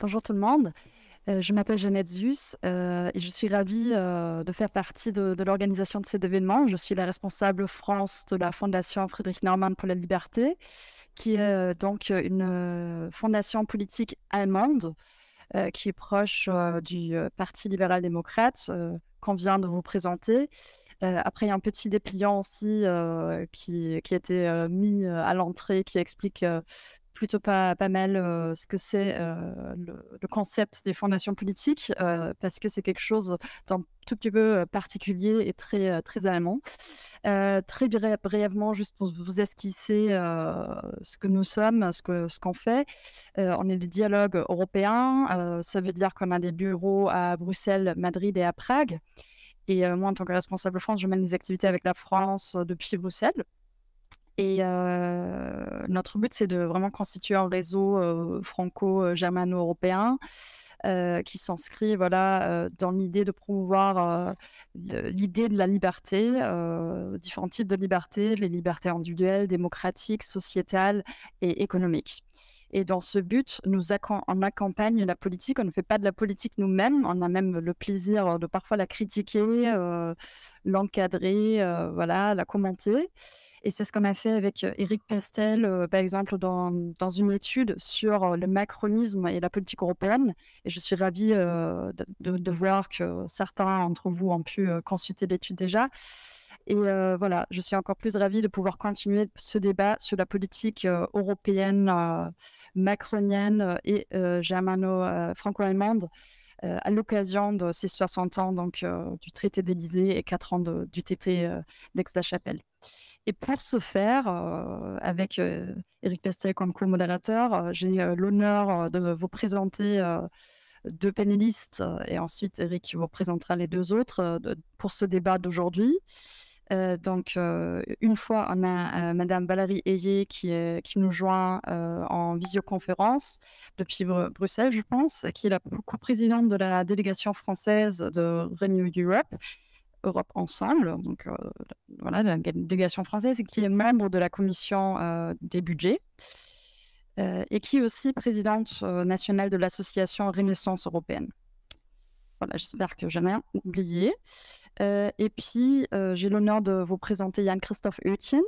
Bonjour tout le monde. Euh, je m'appelle Jeannette Zus euh, et je suis ravie euh, de faire partie de, l'organisation de cet événement. Je suis la responsable France de la Fondation friedrich Norman pour la Liberté, qui est donc une fondation politique allemande qui est proche du Parti libéral-démocrate qu'on vient de vous présenter. après, il y a un petit dépliant aussi qui, qui, a été mis à l'entrée qui explique plutôt pas, pas mal ce que c'est le, concept des fondations politiques, parce que c'est quelque chose d'un tout petit peu particulier et très, très allemand. très brièvement, juste pour vous esquisser ce que nous sommes, ce qu'on ce qu'on fait, on est le dialogue européen, ça veut dire qu'on a des bureaux à Bruxelles, Madrid et à Prague. Et moi, en tant que responsable France, je mène des activités avec la France depuis Bruxelles. Et euh, notre but, c'est de vraiment constituer un réseau euh, franco-germano-européen euh, qui s'inscrit voilà, dans l'idée de promouvoir l'idée de la liberté, différents types de libertés, les libertés individuelles, démocratiques, sociétales et économiques. Et dans ce but, nous on accompagne la politique. On ne fait pas de la politique nous-mêmes. On a même le plaisir de parfois la critiquer, l'encadrer, voilà, la commenter. Et c'est ce qu'on a fait avec Eric euh, Pastel, euh, par exemple, dans, dans, une étude sur euh, le macronisme et la politique européenne. Et je suis ravie de, voir que certains d'entre vous ont pu consulter l'étude déjà. Et voilà, je suis encore plus ravie de pouvoir continuer ce débat sur la politique européenne, macronienne et germano-franco-allemande à l'occasion de ces 60 ans donc, du traité d'Elysée et 4 ans du traité d'Aix-la-Chapelle. Et pour ce faire, euh, avec Eric euh, Pestel comme co-modérateur, euh, j'ai l'honneur de vous présenter deux panélistes et ensuite Eric vous présentera les deux autres pour ce débat d'aujourd'hui. donc, une fois, on a Madame Valérie Ayé qui, nous joint en visioconférence depuis Bruxelles, je pense, qui est la co-présidente de la délégation française de Renew Europe Europe Ensemble, donc euh, voilà, la délégation française, qui est membre de la commission euh, des budgets euh, et qui est aussi présidente nationale de l'association Renaissance européenne. Voilà, j'espère que j'ai rien oublié. et puis, j'ai l'honneur de vous présenter Yann-Christophe Eutien,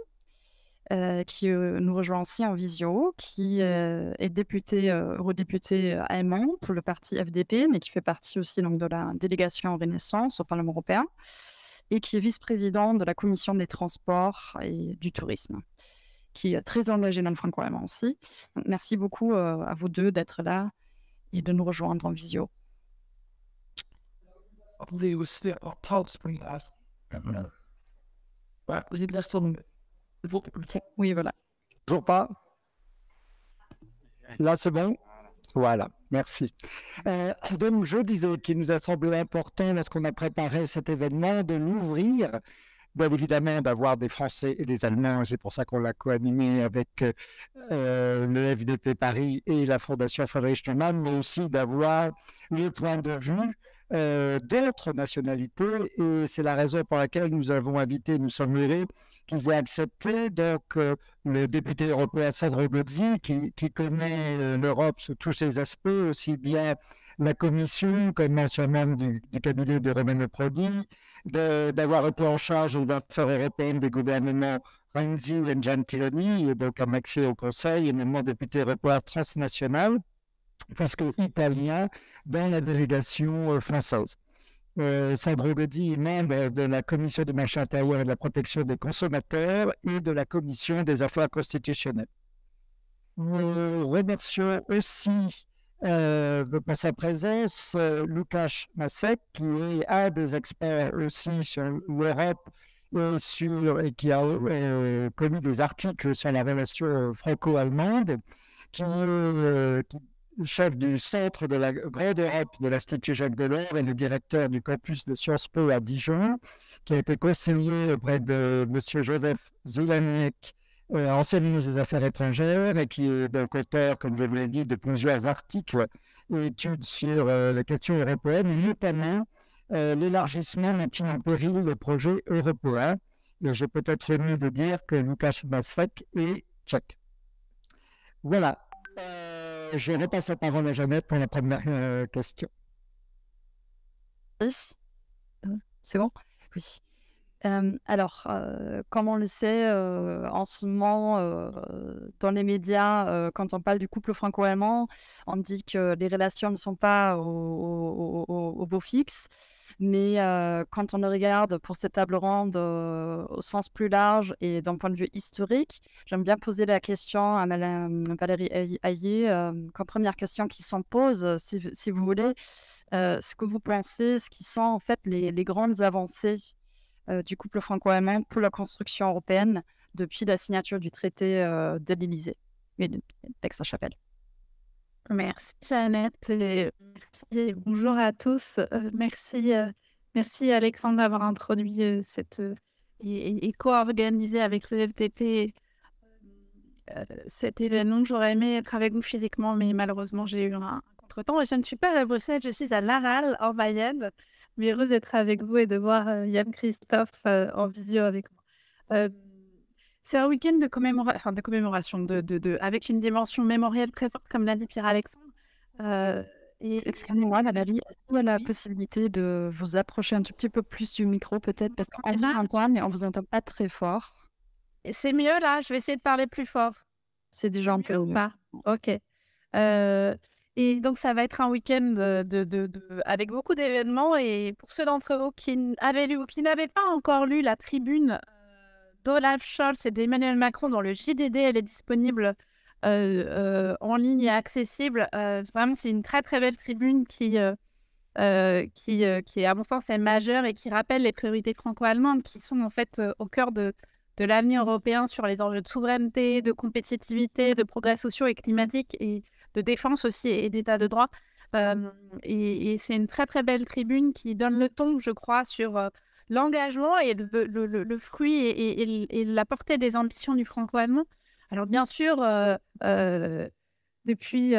euh, qui euh, nous rejoint aussi en visio, qui mmh euh, est député, redéputé à Mont pour le parti FDP, mais qui fait partie aussi donc, de la délégation Renaissance au Parlement européen, et qui est vice-président de la commission des transports et du tourisme, qui est très engagé dans le franco-allemand aussi. merci beaucoup à vous deux d'être là et de nous rejoindre en visio. Oui, voilà. Toujours pas Là, c'est bon Voilà, merci. Euh, donc, je disais qu'il nous a semblé important, lorsqu'on a préparé cet événement, de l'ouvrir. Bien évidemment, d'avoir des Français et des Allemands, c'est pour ça qu'on l'a co-animé avec euh, le FDP Paris et la Fondation Frédéric Schumann, mais aussi d'avoir les points de vue euh, d'autres nationalités et c'est la raison pour laquelle nous avons invité, nous sommes heureux qu'ils aient accepté. Donc, euh, le député européen Sandro Gozzi, qui, connaît euh, l'Europe sous tous ses aspects, aussi bien la Commission comme mentionnement du, du cabinet de Romano Prodi, d'avoir été en charge aux affaires européennes des gouvernements Renzi et Gentiloni, et donc un accès au Conseil et même député européen transnational que italien dans la délégation euh, française. Euh, Sandro est membre euh, de la Commission des marchés intérieurs et de la protection des consommateurs et de la Commission des affaires constitutionnelles. Nous remercions aussi euh, de sa présence euh, Lucas Massek, qui est un des experts aussi sur l'Europe et, et qui a commis des articles sur la relation franco-allemande, qui, qui chef du Centre de la Grande Europe de l'Institut Jacques Delors et le directeur du campus de Sciences Po à Dijon, qui a été conseiller auprès de M. Joseph Zulanek, euh, ancien ministre des Affaires étrangères et qui est donc auteur, comme je vous l'ai dit, de plusieurs articles et études sur euh, les questions européennes, notamment euh, l'élargissement maintenant en péril le projet européen. Et j'ai peut-être mieux de dire que Lukas Massek est tchèque. Voilà je repasse la parole à Jeannette pour la première euh, question. Euh, c'est bon Oui alors, comme on le sait, en ce moment, dans les médias, quand on parle du couple franco-allemand, on dit que les relations ne sont pas au, beau fixe. Mais quand on le regarde pour cette table ronde au sens plus large et d'un point de vue historique, j'aime bien poser la question à Valérie Ayer, comme première question qui s'en pose, si, vous voulez, ce que vous pensez, ce qui sont en fait les grandes avancées euh, du couple franco-allemand pour la construction européenne depuis la signature du traité euh, de l'Élysée et d'Aix-la-Chapelle. Merci Jeannette et, merci, bonjour à tous. Euh, merci, merci Alexandre d'avoir introduit cette et, co-organisé avec le FTP cet événement. J'aurais aimé être avec vous physiquement, mais malheureusement j'ai eu un contretemps et je ne suis pas à Bruxelles, je suis à Laval en Mayenne mais heureuse d'être avec vous et de voir euh, Yann Christophe euh, en visio avec moi. Euh, c'est un week-end de, commémora... enfin, de commémoration, de, de, de, avec une dimension mémorielle très forte, comme l'a dit Pierre-Alexandre. et... Excusez-moi, Valérie, est-ce qu'on a la possibilité de vous approcher un tout petit peu plus du micro, peut-être Parce qu'on eh vous ben entend, mais on ne vous entend pas très fort. C'est mieux là, je vais essayer de parler plus fort. C'est déjà un peu mieux. Pas. Ok. Euh, et donc, ça va être un week-end euh, de, de, avec beaucoup d'événements. Et pour ceux d'entre vous qui avaient lu ou qui n'avaient pas encore lu la tribune euh, d'Olaf Scholz et d'Emmanuel Macron dans le JDD, elle est disponible euh, en ligne et accessible. vraiment, c'est une très très belle tribune qui, qui, qui, à mon sens, est majeure et qui rappelle les priorités franco-allemandes qui sont en fait au cœur de, de l'avenir européen sur les enjeux de souveraineté, de compétitivité, de progrès sociaux et climatiques. Et de défense aussi et d'état de droit. Euh, et, c'est une très très belle tribune qui donne le ton, je crois, sur euh, l'engagement et le, le, le, fruit et, et, la portée des ambitions du franco-allemand. Alors bien sûr, euh, depuis,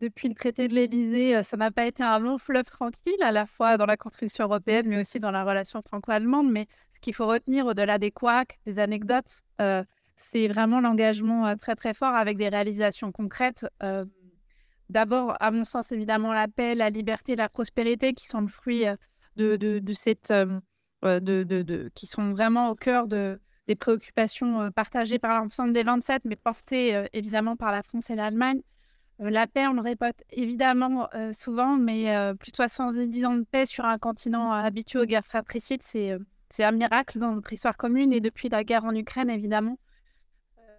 depuis le traité de l'Élysée, ça n'a pas été un long fleuve tranquille, à la fois dans la construction européenne, mais aussi dans la relation franco-allemande. Mais ce qu'il faut retenir au-delà des couacs, des anecdotes, c'est vraiment l'engagement très très fort avec des réalisations concrètes d'abord, à mon sens, évidemment, la paix, la liberté, la prospérité, qui sont le fruit euh, de, de, cette. Euh, euh, de, qui sont vraiment au cœur de, des préoccupations partagées par l'ensemble des 27, mais portées évidemment par la France et l'Allemagne. la paix, on le répète évidemment souvent, mais plus de 70 ans de paix sur un continent habitué aux guerres fratricides, c'est un miracle dans notre histoire commune. Et depuis la guerre en Ukraine, évidemment,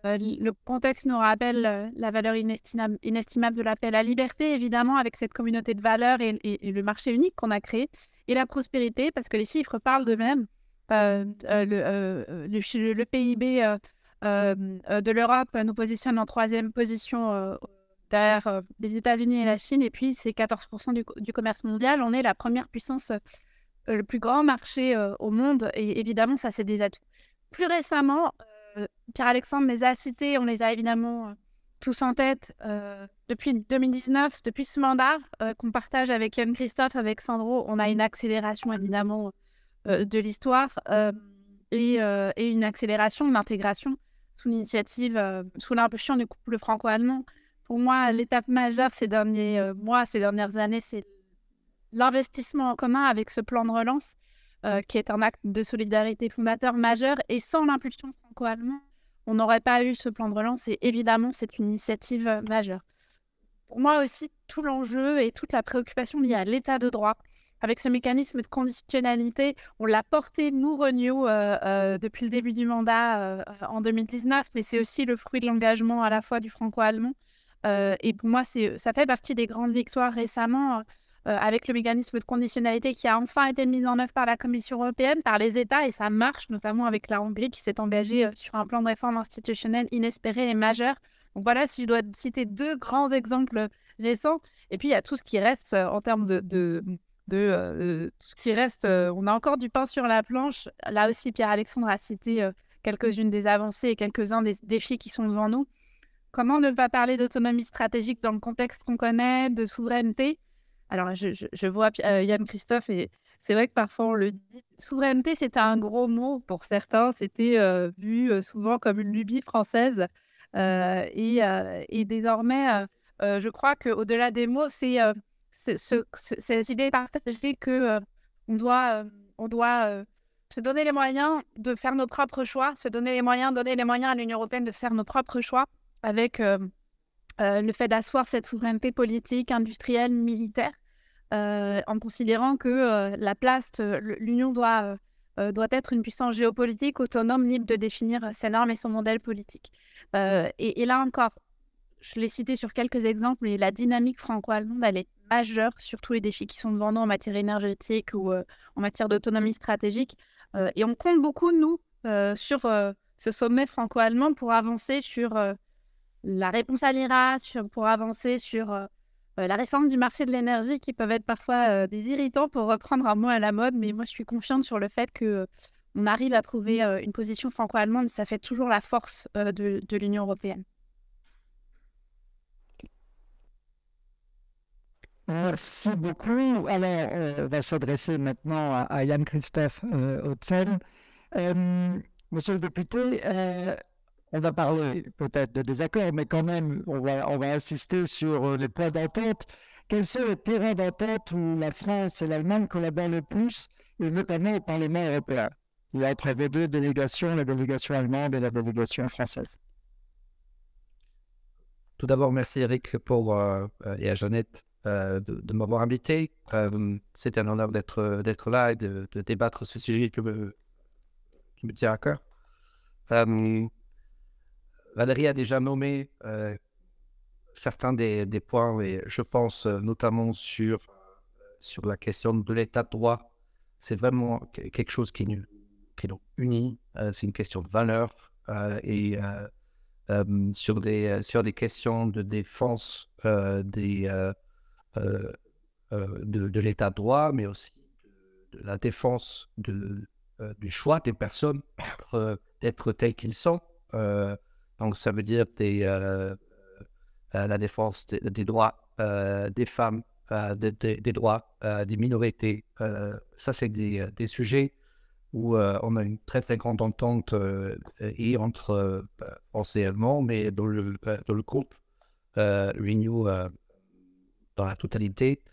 euh, le contexte nous rappelle mmh. euh, la valeur inestimable, inestimable de l'appel à liberté, évidemment, avec cette communauté de valeurs et, le marché unique qu'on a créé, et la prospérité, parce que les chiffres parlent d'eux-mêmes. Euh, le, PIB de l'Europe nous positionne en troisième position derrière les États-Unis et la Chine, et puis c'est 14% du, commerce mondial. On est la première puissance, le plus grand marché au monde, et évidemment, ça, c'est des atouts. Plus récemment, euh, Pierre-Alexandre les a cités, on les a évidemment euh, tous en tête euh, depuis 2019, depuis ce mandat qu'on partage avec Yann Christophe, avec Sandro, on a une accélération évidemment de l'histoire et, et, une accélération de l'intégration sous l'initiative, sous l'impulsion du couple franco-allemand. Pour moi, l'étape majeure ces derniers mois, ces dernières années, c'est l'investissement en commun avec ce plan de relance euh, qui est un acte de solidarité fondateur majeur. Et sans l'impulsion franco-allemande, on n'aurait pas eu ce plan de relance. Et évidemment, c'est une initiative euh, majeure. Pour moi aussi, tout l'enjeu et toute la préoccupation liée à l'état de droit, avec ce mécanisme de conditionnalité, on l'a porté, nous, Renew, euh, depuis le début du mandat en 2019, mais c'est aussi le fruit de l'engagement à la fois du franco-allemand. et pour moi, ça fait partie des grandes victoires récemment euh, avec le mécanisme de conditionnalité qui a enfin été mis en œuvre par la Commission européenne, par les États, et ça marche, notamment avec la Hongrie qui s'est engagée euh, sur un plan de réforme institutionnelle inespéré et majeur. Donc voilà, si je dois citer deux grands exemples récents, et puis il y a tout ce qui reste euh, en termes de... de, de tout ce qui reste, on a encore du pain sur la planche. Là aussi, Pierre-Alexandre a cité quelques-unes des avancées et quelques-uns des défis qui sont devant nous. Comment ne pas parler d'autonomie stratégique dans le contexte qu'on connaît, de souveraineté alors, je, vois euh, Yann Christophe et c'est vrai que parfois on le dit. Souveraineté, c'était un gros mot pour certains. C'était euh, vu euh, souvent comme une lubie française. Et, et, désormais, je crois qu'au-delà des mots, c'est cette idée partagée que on doit, on doit se donner les moyens de faire nos propres choix, se donner les moyens, donner les moyens à l'Union européenne de faire nos propres choix avec le fait d'asseoir cette souveraineté politique, industrielle, militaire. Euh, en considérant que euh, la place, euh, l'Union doit, doit être une puissance géopolitique autonome, libre de définir ses normes et son modèle politique. Et, là encore, je l'ai cité sur quelques exemples, mais la dynamique franco-allemande, elle est majeure sur tous les défis qui sont devant nous en matière énergétique ou en matière d'autonomie stratégique. et on compte beaucoup, nous, sur ce sommet franco-allemand pour avancer sur la réponse à l'IRA, pour avancer sur euh, la réforme du marché de l'énergie qui peuvent être parfois mmh. euh, des irritants pour reprendre un mot à la mode, mais mmh. moi je suis confiante sur le fait que euh, on arrive à trouver mmh. une position franco-allemande, ça fait toujours la force de, l'Union européenne. Merci beaucoup. Alors, va s'adresser maintenant à, Yann-Christophe Monsieur le député, on va parler peut-être de désaccords, mais quand même, on va, insister sur euh, les points d'entente. Quels sont les terrains d'entente où la France et l'Allemagne collaborent le plus, et notamment au Parlement européen Il y a entre deux délégations, la délégation allemande et la délégation française. Tout d'abord, merci Eric pour, euh, euh, et à Jeannette de, m'avoir invité. c'est un honneur d'être, là et de, de débattre ce sujet qui me tient à cœur. Valérie a déjà nommé euh, certains des, points, et je pense euh, notamment sur, euh, sur la question de l'état de droit. C'est vraiment quelque chose qui nous, qui nous unit. c'est une question de valeur et sur, des, sur des questions de défense de, l'état de droit, mais aussi de, la défense de, du choix des personnes d'être tels qu'ils sont. Donc, ça veut dire des, euh, euh, la défense des, droits euh, des femmes, des, droits des minorités. ça, c'est des, sujets où on a une très, très grande entente et entre Français et mais dans le, dans le groupe Renew dans la totalité,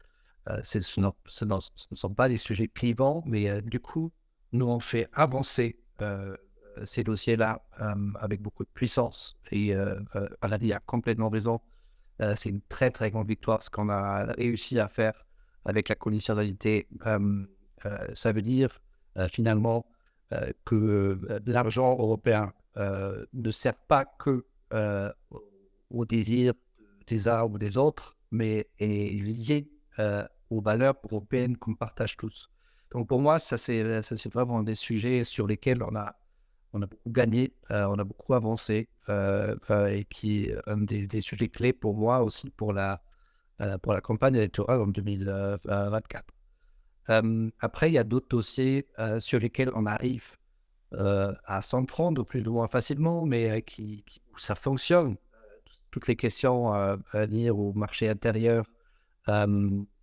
ce, ne sont pas des sujets clivants, mais du coup, nous on fait avancer euh, ces dossiers-là euh, avec beaucoup de puissance. Et Valérie euh, a complètement raison. c'est une très, très grande victoire ce qu'on a réussi à faire avec la conditionnalité. ça veut dire finalement que l'argent européen ne sert pas que au désir des uns ou des autres, mais est lié aux valeurs européennes qu'on partage tous. Donc pour moi, ça c'est vraiment des sujets sur lesquels on a on a beaucoup gagné, euh, on a beaucoup avancé, euh, et est euh, un des, sujets clés pour moi aussi pour la, euh, pour la campagne électorale en 2024. après, il y a d'autres dossiers sur lesquels on arrive à s'en prendre plus ou moins facilement, mais qui, où ça fonctionne. Toutes les questions venir au marché intérieur,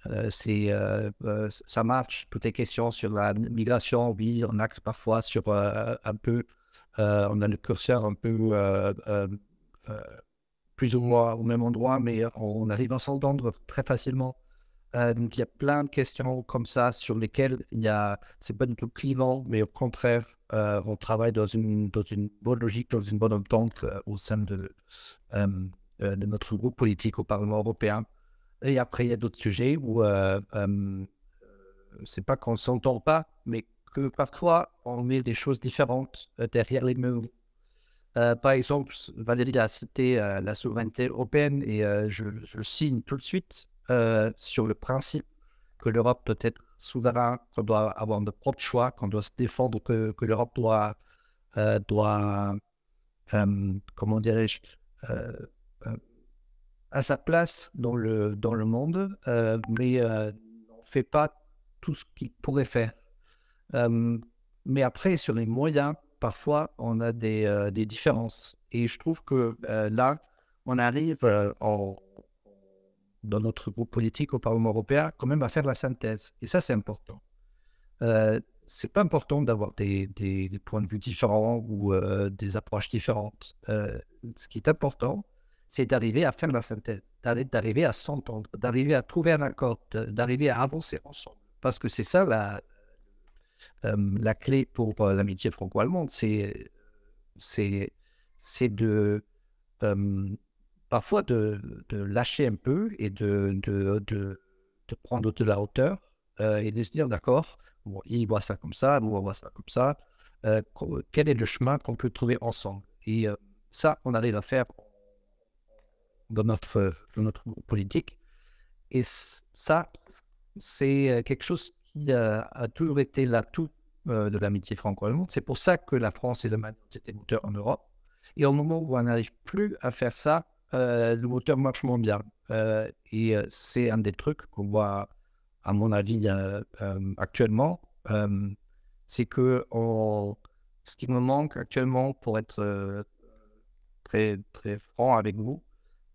euh, c'est, euh, euh, ça marche, toutes les questions sur la migration, oui, on axe parfois sur un peu, on a le curseur un peu plus ou moins au même endroit, mais on arrive à s'entendre très facilement. donc il y a plein de questions comme ça sur lesquelles il y a, c'est pas du tout clivant, mais au contraire, on travaille dans une, dans une bonne logique, dans une bonne entente au sein de, de notre groupe politique au Parlement européen. Et après, il y a d'autres sujets où euh, n'est euh, c'est pas qu'on s'entend pas, mais que parfois on met des choses différentes euh, derrière les mots. Euh, par exemple, Valérie a cité la souveraineté européenne et je, signe tout de suite sur le principe que l'Europe doit être souverain, qu'on doit avoir de propres choix, qu'on doit se défendre, que, l'Europe doit, doit comment dirais-je, à sa place dans le, dans le monde, euh, mais euh, on ne fait pas tout ce qu'il pourrait faire. Euh, mais après, sur les moyens, parfois, on a des, des différences. Et je trouve que là, on arrive en, dans notre groupe politique au Parlement européen quand même à faire la synthèse. Et ça, c'est important. Ce c'est pas important d'avoir des, des, des, points de vue différents ou des approches différentes. ce qui est important, c'est d'arriver à faire la synthèse, d'arriver à s'entendre, d'arriver à trouver un accord, d'arriver à avancer ensemble. Parce que c'est ça la, euh, la clé pour euh, l'amitié franco-allemande, c'est de euh, parfois de, lâcher un peu et de, de, de, prendre de la hauteur et de se dire d'accord, bon, il voit ça comme ça, nous on voit ça comme ça, quel est le chemin qu'on peut trouver ensemble. Et ça, on arrive à faire euh, dans notre, politique. Et ça, c'est euh, quelque chose qui a, toujours été l'atout euh, de l'amitié franco-allemande. C'est pour ça que la France est le ont été en Europe. Et au moment où on n'arrive plus à faire ça, le moteur marche moins bien. et c'est un des trucs qu'on voit, à mon avis, actuellement. c'est que ce qui me manque actuellement, pour être très, très franc avec vous,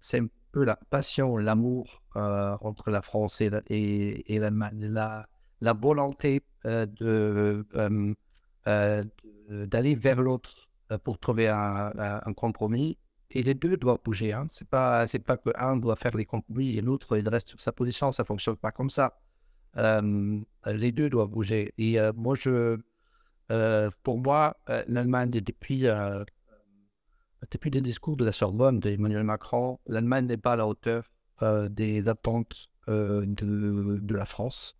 c'est un peu la passion, l'amour euh, entre la France et, et, l'Allemagne, la, volonté euh, euh, de, d'aller vers l'autre pour trouver un, compromis. Et les deux doivent bouger. Hein. C'est pas c'est pas que un doit faire les compromis et l'autre il reste sur sa position. Ça fonctionne pas comme ça. les deux doivent bouger. Et moi je pour moi l'Allemagne depuis ah, depuis les discours de la Sorbonne d'Emmanuel Macron, l'Allemagne n'est pas à la hauteur euh, des attentes euh, de, la France.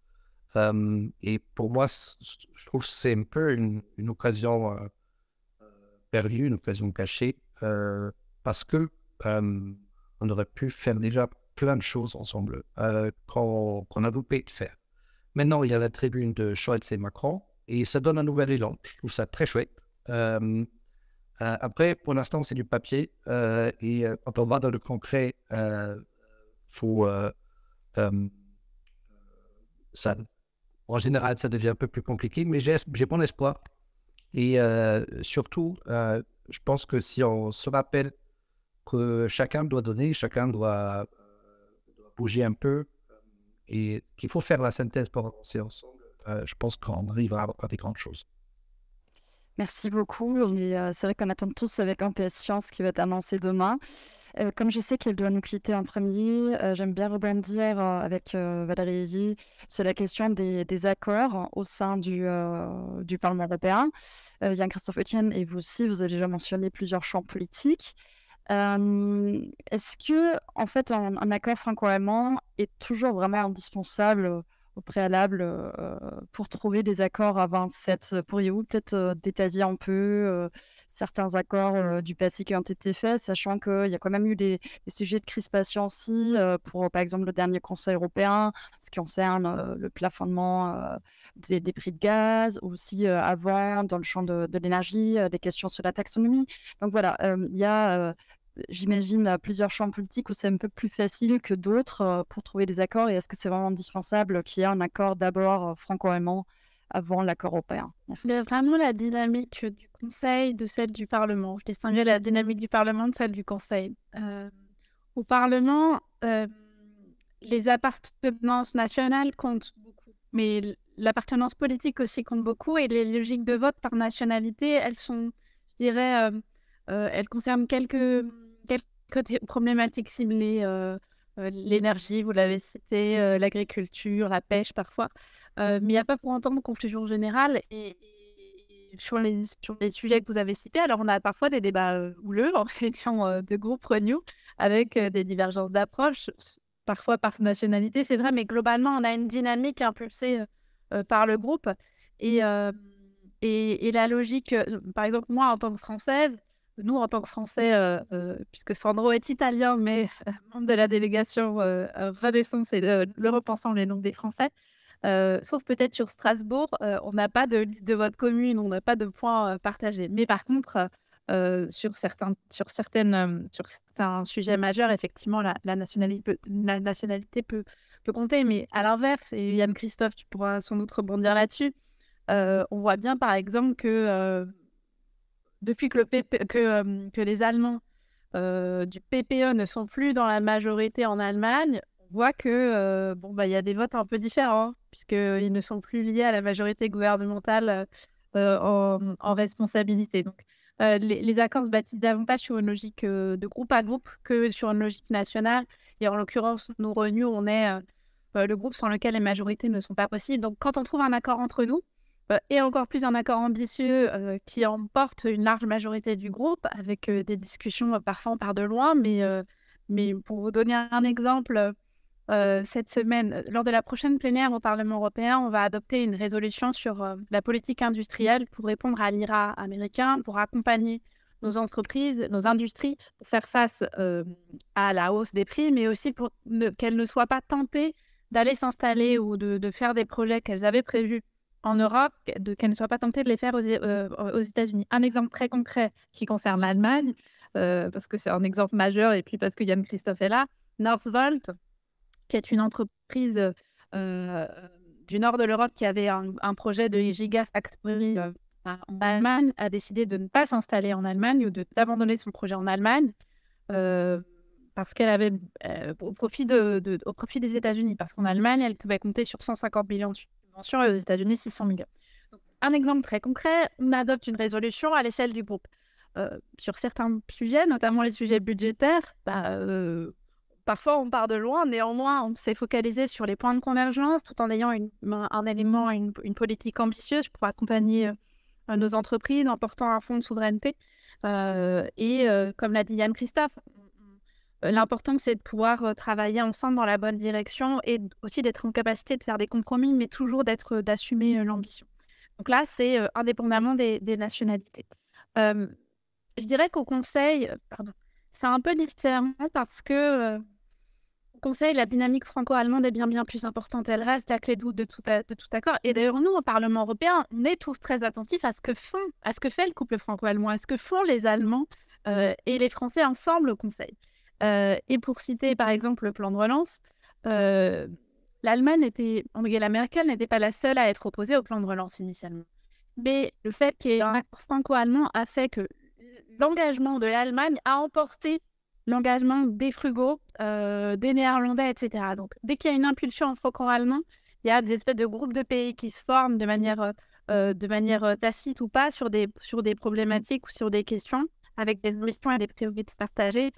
Euh, et pour moi, je trouve que c'est un peu une, occasion perdue, une occasion cachée, parce que on aurait pu faire déjà plein de choses ensemble qu'on a loupé de faire. Maintenant, il y a la tribune de Scholz et Macron, et ça donne un nouvel élan. Je trouve ça très chouette. Euh, après, pour l'instant, c'est du papier. Euh, et euh, quand on va dans le concret, faut, ça, en général, ça devient un peu plus compliqué, mais j'ai bon espoir. Et surtout, je pense que si on se rappelle que chacun doit donner, chacun doit, bouger un peu, et qu'il faut faire la synthèse pour avancer ensemble, je pense qu'on arrivera à des grandes choses. Merci beaucoup. Euh, c'est vrai qu'on attend tous avec impatience ce qui va être annoncé demain. Euh, comme je sais qu'elle doit nous quitter en premier, euh, j'aime bien rebondir avec Valérie sur la question des, accords au sein du, Parlement européen. Yann Christophe Etienne et vous aussi, vous avez déjà mentionné plusieurs champs politiques. Est-ce que, en fait, un, un accord franco-allemand est toujours vraiment indispensable préalable euh, pour trouver des accords avant cette... Pourriez-vous peut-être euh, détailler un peu euh, certains accords du passé qui ont été faits, sachant qu'il y a quand même eu des, sujets de crispation aussi, pour par exemple le dernier Conseil européen, ce qui concerne le plafonnement des, prix de gaz, ou aussi avant, dans le champ de, de l'énergie, des questions sur la taxonomie. Donc voilà, il y a j'imagine, plusieurs champs politiques où c'est un peu plus facile que d'autres euh, pour trouver des accords Et est-ce que c'est vraiment indispensable qu'il y ait un accord d'abord euh, franco-allemand avant l'accord européen Merci. Il y a vraiment la dynamique du Conseil de celle du Parlement. Je distinguais la mm-hmm. dynamique du Parlement de celle du Conseil. Euh, au Parlement, les appartenances nationales comptent beaucoup, mais l'appartenance politique aussi compte beaucoup et les logiques de vote par nationalité, elles sont, je dirais, elles concernent quelques Côté problématiques ciblées. Euh, euh, l'énergie, vous l'avez cité, euh, l'agriculture, la pêche parfois. Mhm. mais il n'y a pas pour autant de confusion générale. Et, sur les, sur les sujets que vous avez cités, alors on a parfois des débats houleux en réunion de groupe Renew avec des divergences d'approche, parfois par nationalité, c'est vrai, mais globalement, on a une dynamique impulsée par le groupe. Et, et, et, la logique, par exemple, moi en tant que Française, nous, en tant que Français, euh, euh, puisque Sandro est italien, mais euh, membre de la délégation Renaissance et l'Europe ensemble et donc des Français, sauf peut-être sur Strasbourg, on n'a pas de liste de vote commune, on n'a pas de points partagés. Mais par contre, sur, certains, sur, certaines, sur certains sujets majeurs, effectivement, la, nationalité, peut, peut, peut compter. Mais à l'inverse, et Yann Christophe, tu pourras sans doute rebondir là-dessus, on voit bien par exemple que depuis que, le euh, que, les Allemands euh, du PPE ne sont plus dans la majorité en Allemagne, on voit que euh, bon bah il y a des votes un peu différents hein, puisqu'ils ne sont plus liés à la majorité gouvernementale en, responsabilité. Donc les, les, accords se bâtissent davantage sur une logique de groupe à groupe que sur une logique nationale. Et en l'occurrence, nous Renew, on est le groupe sans lequel les majorités ne sont pas possibles. Donc quand on trouve un accord entre nous, euh, et encore plus un accord ambitieux euh, qui emporte une large majorité du groupe avec euh, des discussions parfois par de loin. Mais, mais pour vous donner un exemple, cette semaine, lors de la prochaine plénière au Parlement européen, on va adopter une résolution sur la politique industrielle pour répondre à l'IRA américain, pour accompagner nos entreprises, nos industries, pour faire face à la hausse des prix, mais aussi pour qu'elles ne soient pas tentées d'aller s'installer ou de, de, faire des projets qu'elles avaient prévus en Europe, qu'elle ne soit pas tentée de les faire aux, euh, États-Unis. Un exemple très concret qui concerne l'Allemagne, euh, parce que c'est un exemple majeur et puis parce que Yann Christophe est là, Northvolt, qui est une entreprise euh, du nord de l'Europe qui avait un, projet de gigafactory en Allemagne, a décidé de ne pas s'installer en Allemagne ou d'abandonner son projet en Allemagne parce qu'elle avait au, profit de, profit des États-Unis, parce qu'en Allemagne, elle pouvait compter sur 150 millions de et aux États-Unis 600 millions. un exemple très concret, on adopte une résolution à l'échelle du groupe. Euh, sur certains sujets, notamment les sujets budgétaires, bah, euh, parfois on part de loin, néanmoins on s'est focalisé sur les points de convergence tout en ayant une, un, élément, une, politique ambitieuse pour accompagner euh, nos entreprises en portant un fonds de souveraineté. et comme l'a dit Yann Christophe, L'important, c'est de pouvoir travailler ensemble dans la bonne direction et aussi d'être en capacité de faire des compromis, mais toujours d'être d'assumer l'ambition. Donc là, c'est indépendamment des, nationalités. je dirais qu'au conseil, c'est un peu différent parce que au conseil, la dynamique franco-allemande est bien bien plus importante. Elle reste la clé de, de, tout, de tout accord. Et d'ailleurs, nous, au Parlement européen, on est tous très attentifs à ce que font, à ce que fait le couple franco-allemand, à ce que font les Allemands et les Français ensemble au conseil. Euh, et pour citer par exemple le plan de relance, euh, l'Allemagne était, Angela Merkel n'était pas la seule à être opposée au plan de relance initialement. Mais le fait qu'il y ait un accord franco-allemand a fait que l'engagement de l'Allemagne a emporté l'engagement des frugaux, euh, des néerlandais, etc. Donc, dès qu'il y a une impulsion franco-allemand, il y a des espèces de groupes de pays qui se forment de manière, de manière tacite ou pas sur des, sur des problématiques ou sur des questions, avec des ambitions et des priorités partagées.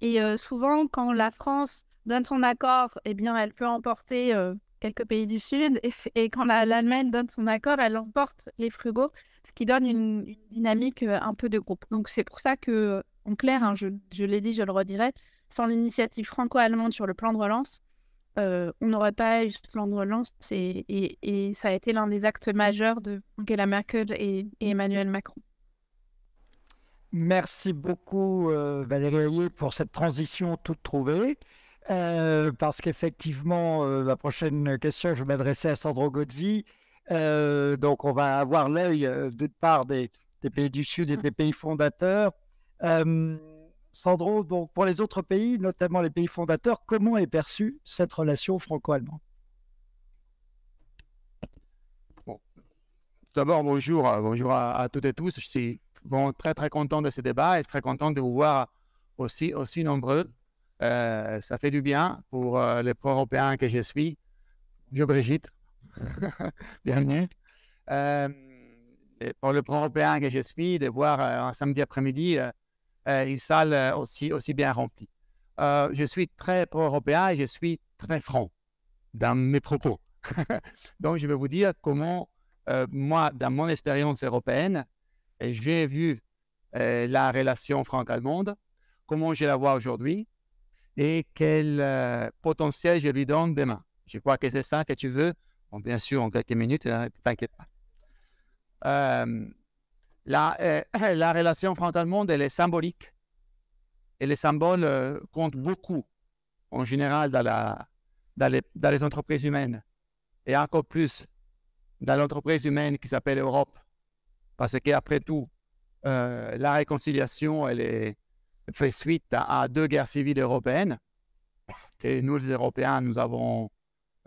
Et euh, souvent, quand la France donne son accord, eh bien, elle peut emporter euh, quelques pays du Sud. Et, quand l'Allemagne donne son accord, elle emporte les frugaux, ce qui donne une, dynamique euh, un peu de groupe. Donc, c'est pour ça que, en clair, hein, je, l'ai dit, je le redirai, sans l'initiative franco-allemande sur le plan de relance, on n'aurait pas eu ce plan de relance. Et, et, ça a été l'un des actes majeurs de Angela Merkel et Emmanuel Macron. Merci beaucoup euh, Valérie pour cette transition toute trouvée. Euh, parce qu'effectivement, la euh, prochaine question, je vais m'adresser à Sandro Gozzi. donc, on va avoir l'œil d'une part des, pays du Sud et des pays fondateurs. Sandro, donc, pour les autres pays, notamment les pays fondateurs, comment est perçue cette relation franco-allemande bon. D'abord, bonjour, bonjour à, toutes et tous. Je très, très content de ce débat et très content de vous voir aussi, aussi nombreux. Euh, ça fait du bien pour euh, les pro-européens que je suis. Je, Brigitte, bienvenue. Euh, pour le pro-européen que je suis, de voir un samedi après-midi une salle aussi, aussi bien remplie. je suis très pro-européen et je suis très franc dans mes propos. Donc, je vais vous dire comment, moi, dans mon expérience européenne, et j'ai vu euh, la relation franco-allemande, comment je la vois aujourd'hui et quel euh, potentiel je lui donne demain. Je crois que c'est ça que tu veux. Bon, bien sûr, en quelques minutes, hein, t'inquiète pas. Euh, la, la, relation franco-allemande, elle est symbolique. Et les symboles comptent beaucoup, en général, dans, la, dans, les, dans les entreprises humaines. Et encore plus dans l'entreprise humaine qui s'appelle Europe parce qu'après tout, euh, la réconciliation, elle est fait suite à, deux guerres civiles européennes. que nous, les Européens, nous avons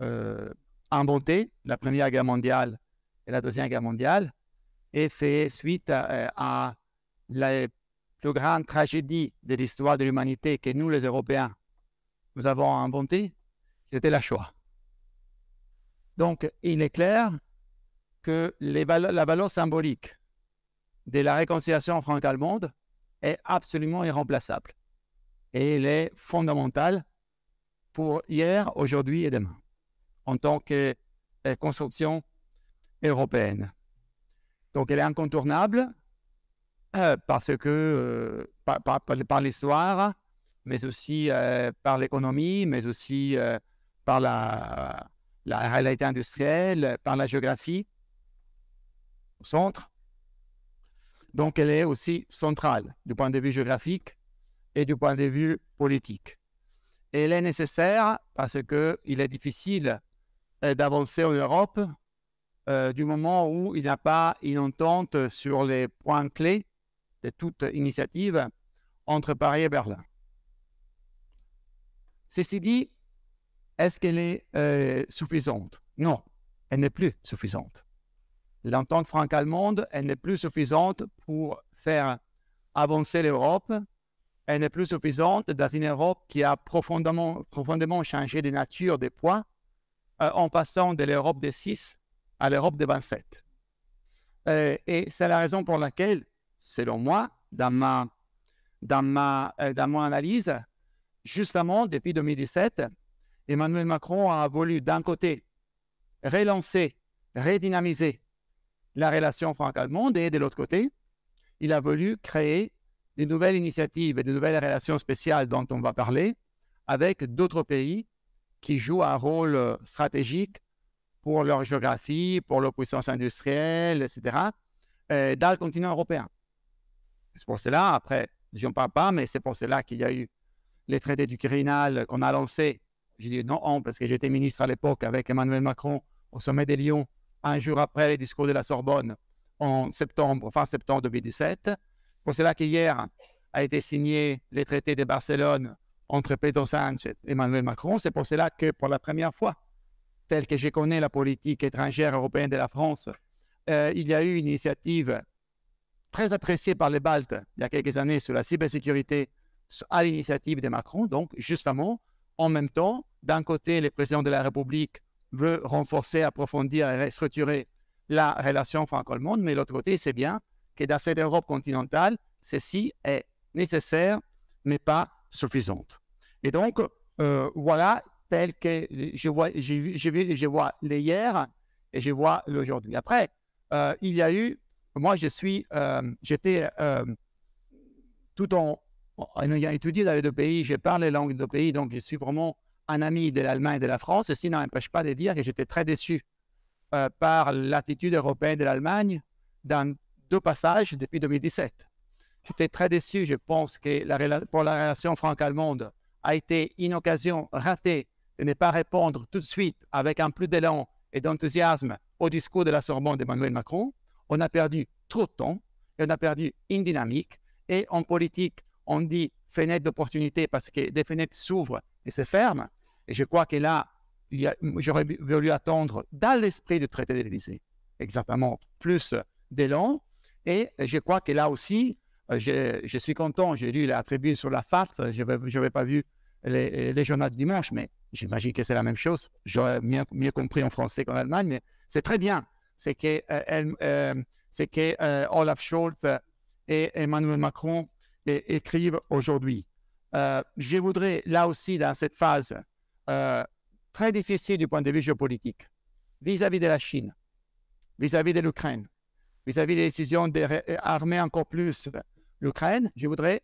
inventées, euh, inventé la Première Guerre mondiale et la Deuxième Guerre mondiale, et fait suite à, la plus grande tragédie de l'histoire de l'humanité que nous, les Européens, nous avons inventée, c'était la Shoah. Donc, il est clair que les la valeur symbolique de la réconciliation franco-allemande est absolument irremplaçable. Et elle est fondamentale pour hier, aujourd'hui et demain, en tant que euh, construction européenne. Donc elle est incontournable euh, parce que, euh, par, l'histoire, mais aussi par l'économie, mais aussi par la réalité industrielle, par la géographie, au centre, donc, elle est aussi centrale du point de vue géographique et du point de vue politique. elle est nécessaire parce qu'il est difficile euh, d'avancer en Europe euh, du moment où il n'y a pas une entente sur les points clés de toute initiative entre Paris et Berlin. Ceci dit, est-ce qu'elle est, euh, suffisante Non, elle n'est plus suffisante l'entente franco-allemande, elle n'est plus suffisante pour faire avancer l'Europe. Elle n'est plus suffisante dans une Europe qui a profondément, profondément changé de nature, des poids, euh, en passant de l'Europe des 6 à l'Europe des 27. Euh, et c'est la raison pour laquelle, selon moi, dans ma, dans ma, euh, dans mon analyse, justement, depuis 2017, Emmanuel Macron a voulu, d'un côté, relancer, redynamiser la relation franco-allemande et de l'autre côté, il a voulu créer des nouvelles initiatives et de nouvelles relations spéciales dont on va parler avec d'autres pays qui jouent un rôle euh, stratégique pour leur géographie, pour leur puissance industrielle, etc., euh, dans le continent européen. C'est pour cela, après, je n'en parle pas, mais c'est pour cela qu'il y a eu les traités du Quirinal qu'on a lancés. J'ai dit non, parce que j'étais ministre à l'époque avec Emmanuel Macron au sommet des Lyons un jour après les discours de la Sorbonne en septembre, fin septembre 2017. C'est cela qu'hier a été signé le traité de Barcelone entre Pedro Sánchez et Emmanuel Macron. C'est pour cela que pour la première fois, telle que je connais la politique étrangère européenne de la France, euh, il y a eu une initiative très appréciée par les Baltes il y a quelques années sur la cybersécurité à l'initiative de Macron. Donc, justement, en même temps, d'un côté, les présidents de la République veut renforcer, approfondir et restructurer la relation franco-allemande, mais l'autre côté, c'est bien que dans cette Europe continentale, ceci est nécessaire, mais pas suffisant. Et donc, euh, voilà tel que je vois, je, je vois les hier et je vois l'aujourd'hui. Après, euh, il y a eu, moi, je suis, euh, j'étais tout en, en ayant étudié dans les deux pays, je parle les langues des deux pays, donc je suis vraiment un ami de l'Allemagne et de la France, ceci n'empêche pas de dire que j'étais très déçu euh, par l'attitude européenne de l'Allemagne dans deux passages depuis 2017. J'étais très déçu, je pense, que la pour la relation franco-allemande a été une occasion ratée de ne pas répondre tout de suite avec un plus d'élan et d'enthousiasme au discours de la Sorbonne d'Emmanuel Macron. On a perdu trop de temps et on a perdu une dynamique. Et en politique, on dit fenêtre d'opportunité parce que les fenêtres s'ouvrent et c'est ferme. Et je crois que là, j'aurais voulu attendre dans l'esprit du traité de l'Élysée, exactement, plus d'élan. Et je crois que là aussi, euh, je, suis content, j'ai lu la tribune sur la FAT, je n'avais pas vu les, les journaux de dimanche, mais j'imagine que c'est la même chose. J'aurais mieux, mieux, compris en français qu'en Allemagne, mais c'est très bien. C'est que, euh, elle, euh, c'est que Olaf Scholz et Emmanuel Macron écrivent aujourd'hui. Euh, je voudrais, là aussi, dans cette phase euh, très difficile du point de vue géopolitique, vis-à-vis de la Chine, vis-à-vis de l'Ukraine, vis-à-vis des décisions d'armer euh, encore plus l'Ukraine, je voudrais,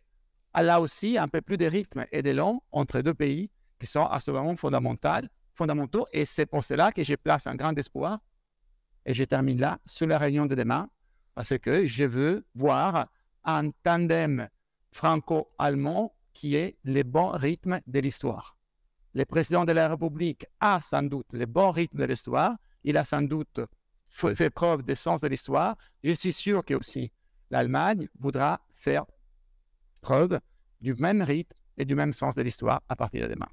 là aussi, un peu plus de rythme et long entre deux pays qui sont absolument fondamentaux. fondamentaux et c'est pour cela que je place un grand espoir, et je termine là, sur la réunion de demain, parce que je veux voir un tandem franco-allemand qui est le bon rythme de l'histoire. Le président de la République a sans doute le bon rythme de l'histoire, il a sans doute fait preuve de sens de l'histoire. Je suis sûr que aussi l'Allemagne voudra faire preuve du même rythme et du même sens de l'histoire à partir de demain.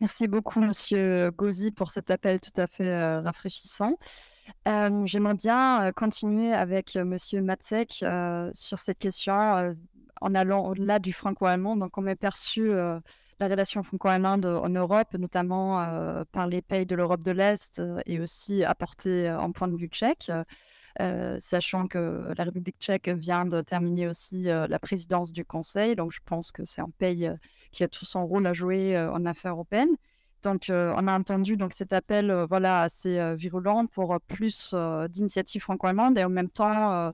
Merci beaucoup, Monsieur Gauzy, pour cet appel tout à fait euh, rafraîchissant. Euh, j'aimerais bien euh, continuer avec Monsieur Matzek sur cette question en allant au-delà du franco-allemand. Donc, on m'a perçu la relation franco-allemande en Europe, notamment par les pays de l'Europe de l'Est et aussi apporté en point de vue tchèque. Euh, sachant que la République tchèque vient de terminer aussi euh, la présidence du Conseil, donc je pense que c'est un pays euh, qui a tout son rôle à jouer en affaires européennes. Donc, on a entendu donc, cet appel voilà, assez virulent pour plus d'initiatives franco-allemandes et en même temps,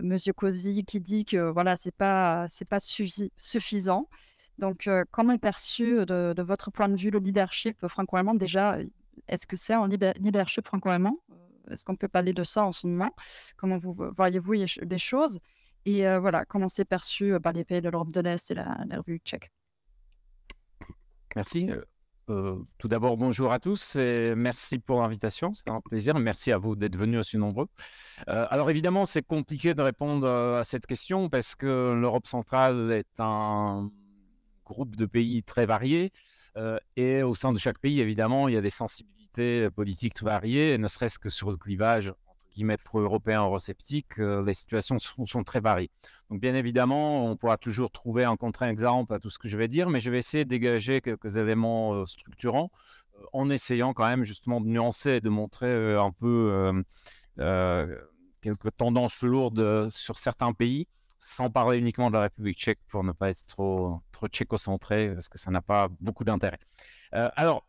Monsieur Cosy qui dit que voilà, ce n'est pas, pas suffisant. Donc, comment est perçu de, de, votre point de vue le leadership franco-allemand Déjà, est-ce que c'est un leadership franco-allemand est-ce qu'on peut parler de ça en ce moment Comment vous voyez-vous les choses Et euh, voilà, comment c'est perçu euh, par les pays de l'Europe de l'Est et la, la République tchèque Merci. Euh, tout d'abord, bonjour à tous et merci pour l'invitation. C'est un plaisir. Merci à vous d'être venus aussi nombreux. alors évidemment, c'est compliqué de répondre à cette question parce que l'Europe centrale est un groupe de pays très variés et au sein de chaque pays, évidemment, il y a des sensibilités euh, politiques variées, ne serait-ce que sur le clivage entre guillemets pro-européens eurosceptiques, euh, les situations sont, très variées. Donc bien évidemment, on pourra toujours trouver un contre-exemple à tout ce que je vais dire, mais je vais essayer de dégager quelques éléments euh, structurants en essayant quand même justement de nuancer et de montrer un peu quelques tendances lourdes sur certains pays, sans parler uniquement de la République tchèque pour ne pas être trop, trop tchéco-centré, parce que ça n'a pas beaucoup d'intérêt. alors,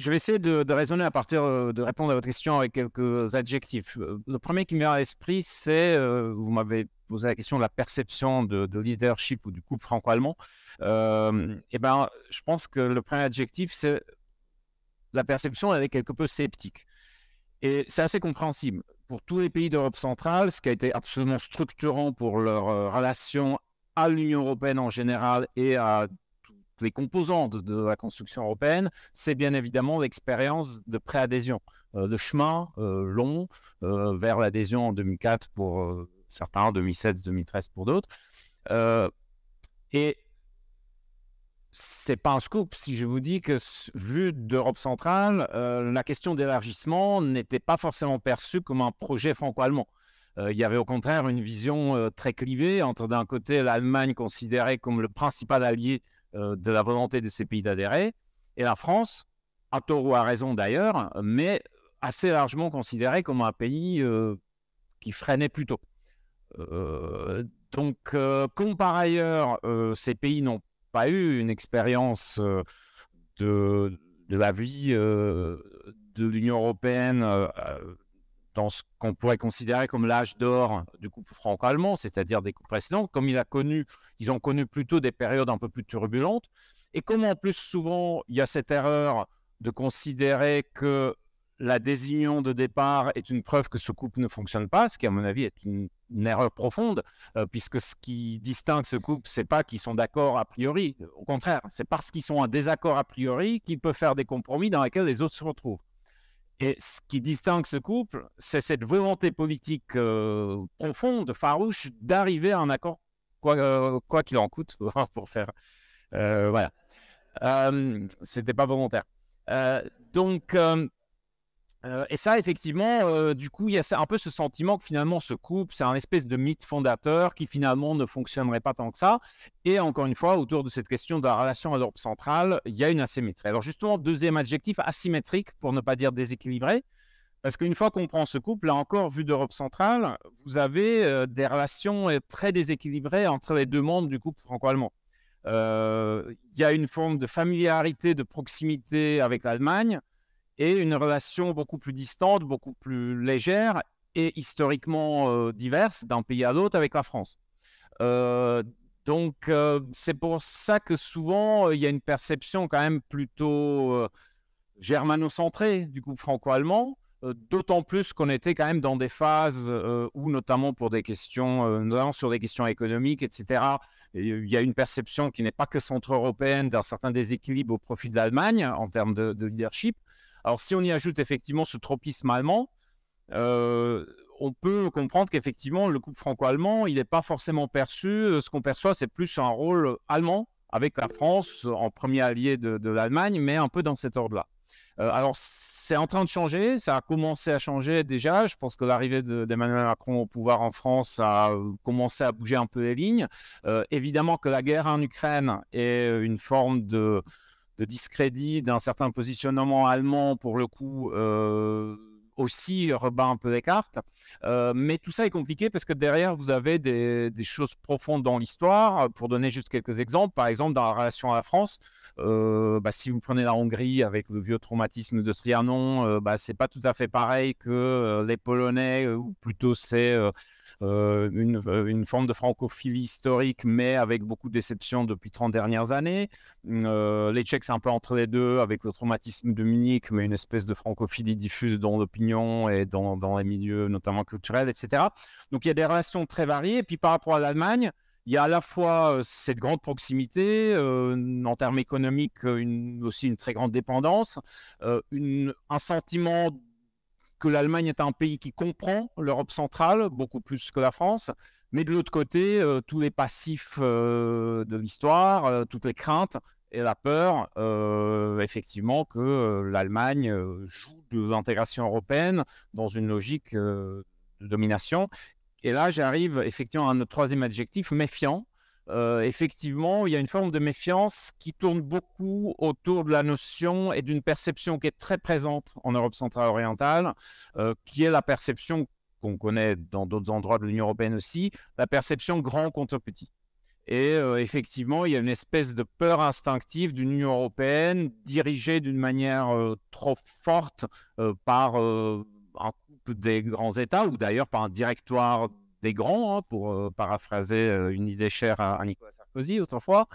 je vais essayer de, raisonner à partir euh, de répondre à votre question avec quelques adjectifs. Euh, le premier qui me vient à l'esprit, c'est, euh, vous m'avez posé la question de la perception de, leadership ou du couple franco-allemand. et eh ben, je pense que le premier adjectif, c'est la perception, elle est quelque peu sceptique. Et c'est assez compréhensible. Pour tous les pays d'Europe centrale, ce qui a été absolument structurant pour leur relation à l'Union européenne en général et à les composantes de la construction européenne, c'est bien évidemment l'expérience de préadhésion, le euh, chemin euh, long euh, vers l'adhésion en 2004 pour certains, 2007, 2013 pour d'autres. et c'est pas un scoop si je vous dis que, vu d'Europe centrale, la question d'élargissement n'était pas forcément perçue comme un projet franco-allemand il y avait au contraire une vision très clivée entre d'un côté l'Allemagne considérée comme le principal allié euh, de la volonté de ces pays d'adhérer. Et la France, à tort ou à raison d'ailleurs, mais assez largement considérée comme un pays euh, qui freinait plutôt. Euh, donc, comme par ailleurs, ces pays n'ont pas eu une expérience de, de, la vie de l'Union européenne dans ce qu'on pourrait considérer comme l'âge d'or du couple franco-allemand, c'est-à-dire des couples précédents, comme ils ont connu plutôt des périodes un peu plus turbulentes, et comme en plus souvent il y a cette erreur de considérer que la désignation de départ est une preuve que ce couple ne fonctionne pas, ce qui à mon avis est une, erreur profonde, euh, puisque ce qui distingue ce couple, c'est pas qu'ils sont d'accord a priori, au contraire, c'est parce qu'ils sont en désaccord a priori qu'ils peuvent faire des compromis dans lesquels les autres se retrouvent. Et ce qui distingue ce couple, c'est cette volonté politique euh, profonde, farouche, d'arriver à un accord, quoi euh, qu'il en coûte, hein, pour faire. Euh, voilà. Euh, c'était pas volontaire. donc, et ça, effectivement, du coup, il y a un peu ce sentiment que finalement, ce couple, c'est un espèce de mythe fondateur qui finalement ne fonctionnerait pas tant que ça. Et encore une fois, autour de cette question de la relation à l'Europe centrale, il y a une asymétrie. Alors justement, deuxième adjectif, asymétrique, pour ne pas dire déséquilibré. Parce qu'une fois qu'on prend ce couple, là encore, vu d'Europe centrale, vous avez des relations très déséquilibrées entre les deux membres du couple franco-allemand. Il y a une forme de familiarité, de proximité avec l'Allemagne et une relation beaucoup plus distante, beaucoup plus légère et historiquement euh, diverse d'un pays à l'autre avec la France. Euh, donc euh, c'est pour ça que souvent il y a une perception quand même plutôt germano-centrée du coup franco-allemand, d'autant plus qu'on était quand même dans des phases où notamment pour des questions, notamment sur des questions économiques, etc., il y a une perception qui n'est pas que centre-européenne d'un certain déséquilibre au profit de l'Allemagne en termes de leadership. Alors si on y ajoute effectivement ce tropisme allemand, euh, on peut comprendre qu'effectivement le couple franco-allemand, il n'est pas forcément perçu. Euh, ce qu'on perçoit, c'est plus un rôle allemand avec la France en premier allié de, l'Allemagne, mais un peu dans cet ordre-là. Euh, alors c'est en train de changer, ça a commencé à changer déjà. Je pense que l'arrivée d'Emmanuel Macron au pouvoir en France a commencé à bouger un peu les lignes. évidemment que la guerre en Ukraine est une forme de de discrédit d'un certain positionnement allemand, pour le coup, euh, aussi rebat un peu les cartes. Euh, mais tout ça est compliqué parce que derrière, vous avez des, choses profondes dans l'histoire. Pour donner juste quelques exemples, par exemple, dans la relation à la France, euh, bah, si vous prenez la Hongrie avec le vieux traumatisme de Trianon, bah, c'est pas tout à fait pareil que les Polonais, ou plutôt c'est euh, euh, une, forme de francophilie historique, mais avec beaucoup d'exceptions depuis 30 dernières années. Hum, euh, les Tchèques, c'est un peu entre les deux, avec le traumatisme de Munich, mais une espèce de francophilie diffuse dans l'opinion et dans, les milieux, notamment culturels, etc. Donc il y a des relations très variées. Et puis par rapport à l'Allemagne, il y a à la fois cette grande proximité, en termes économiques, une, aussi une très grande dépendance, une, un sentiment que l'Allemagne est un pays qui comprend l'Europe centrale, beaucoup plus que la France, mais de l'autre côté, euh, tous les passifs euh, de l'histoire, euh, toutes les craintes et la peur, effectivement, que l'Allemagne joue de l'intégration européenne dans une logique de domination. Et là, j'arrive effectivement à notre troisième adjectif, méfiant, euh, effectivement, il y a une forme de méfiance qui tourne beaucoup autour de la notion et d'une perception qui est très présente en Europe centrale orientale, euh, qui est la perception qu'on connaît dans d'autres endroits de l'Union européenne aussi, la perception grand contre petit. Et euh, effectivement, il y a une espèce de peur instinctive d'une Union européenne dirigée d'une manière trop forte par un couple des grands États ou d'ailleurs par un directoire des grands, hein, pour paraphraser une idée chère à, Nicolas Sarkozy autrefois.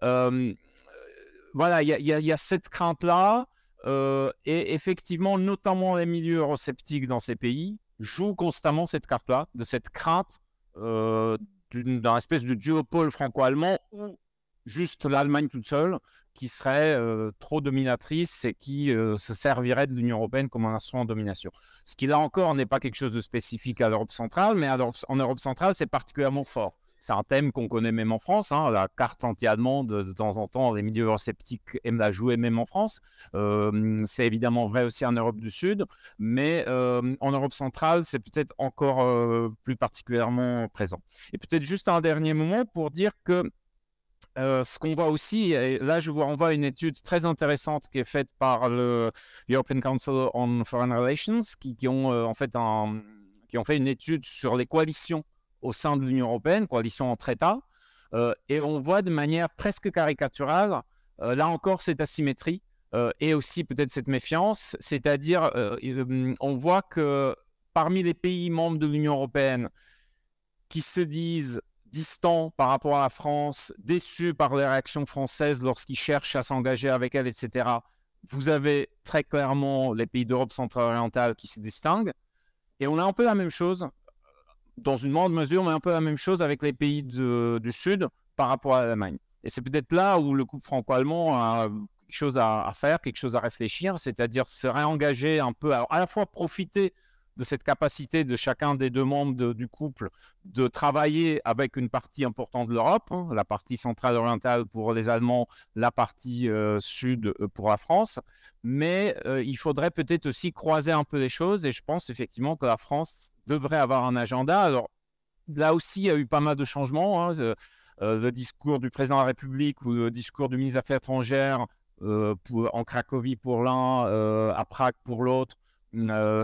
voilà, il y, a cette crainte-là. et effectivement, notamment les milieux eurosceptiques dans ces pays jouent constamment cette carte-là, de cette crainte d'un espèce de duopole franco-allemand où juste l'Allemagne toute seule qui serait euh, trop dominatrice et qui euh, se servirait de l'Union européenne comme un instrument de domination. Ce qui, là encore, n'est pas quelque chose de spécifique à l'Europe centrale, mais en Europe centrale, c'est particulièrement fort. C'est un thème qu'on connaît même en France. Hein, la carte anti-allemande, de temps en temps, les milieux sceptiques aiment la jouer même en France. Euh, c'est évidemment vrai aussi en Europe du Sud, mais en Europe centrale, c'est peut-être encore plus particulièrement présent. Et peut-être juste un dernier moment pour dire que euh, ce qu'on voit aussi, et là je vous renvoie une étude très intéressante qui est faite par le European Council on Foreign Relations, qui, ont euh, en fait qui ont fait une étude sur les coalitions au sein de l'Union européenne, coalitions entre États, euh, et on voit de manière presque caricaturale, là encore, cette asymétrie et aussi peut-être cette méfiance, c'est-à-dire on voit que parmi les pays membres de l'Union européenne qui se disent distant par rapport à la France, déçu par les réactions françaises lorsqu'ils cherchent à s'engager avec elle, etc. Vous avez très clairement les pays d'Europe centrale-orientale qui se distinguent. Et on a un peu la même chose, dans une grande mesure, mais un peu la même chose avec les pays du Sud par rapport à l'Allemagne. Et c'est peut-être là où le couple franco-allemand a quelque chose à, faire, quelque chose à réfléchir, c'est-à-dire se réengager un peu, à la fois profiter de cette capacité de chacun des deux membres du couple de travailler avec une partie importante de l'Europe, hein, la partie centrale orientale pour les Allemands, la partie euh, sud euh, pour la France. Mais euh, il faudrait peut-être aussi croiser un peu les choses et je pense effectivement que la France devrait avoir un agenda. Alors là aussi, il y a eu pas mal de changements. Hein, le discours du président de la République ou le discours du ministre des Affaires étrangères en Cracovie pour l'un, à Prague pour l'autre,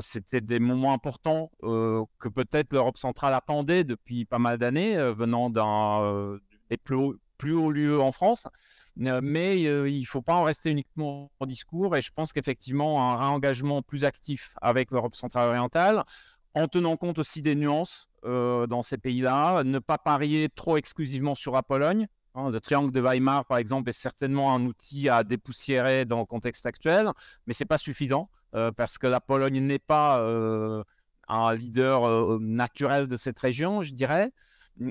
c'était des moments importants que peut-être l'Europe centrale attendait depuis pas mal d'années, venant d'un des plus, hauts lieux en France. mais il ne faut pas en rester uniquement au discours. Et je pense qu'effectivement, un réengagement plus actif avec l'Europe centrale orientale, en tenant compte aussi des nuances dans ces pays-là, ne pas parier trop exclusivement sur la Pologne, Hein, le triangle de Weimar, par exemple, est certainement un outil à dépoussiérer dans le contexte actuel, mais ce n'est pas suffisant euh, parce que la Pologne n'est pas euh, un leader euh, naturel de cette région, je dirais.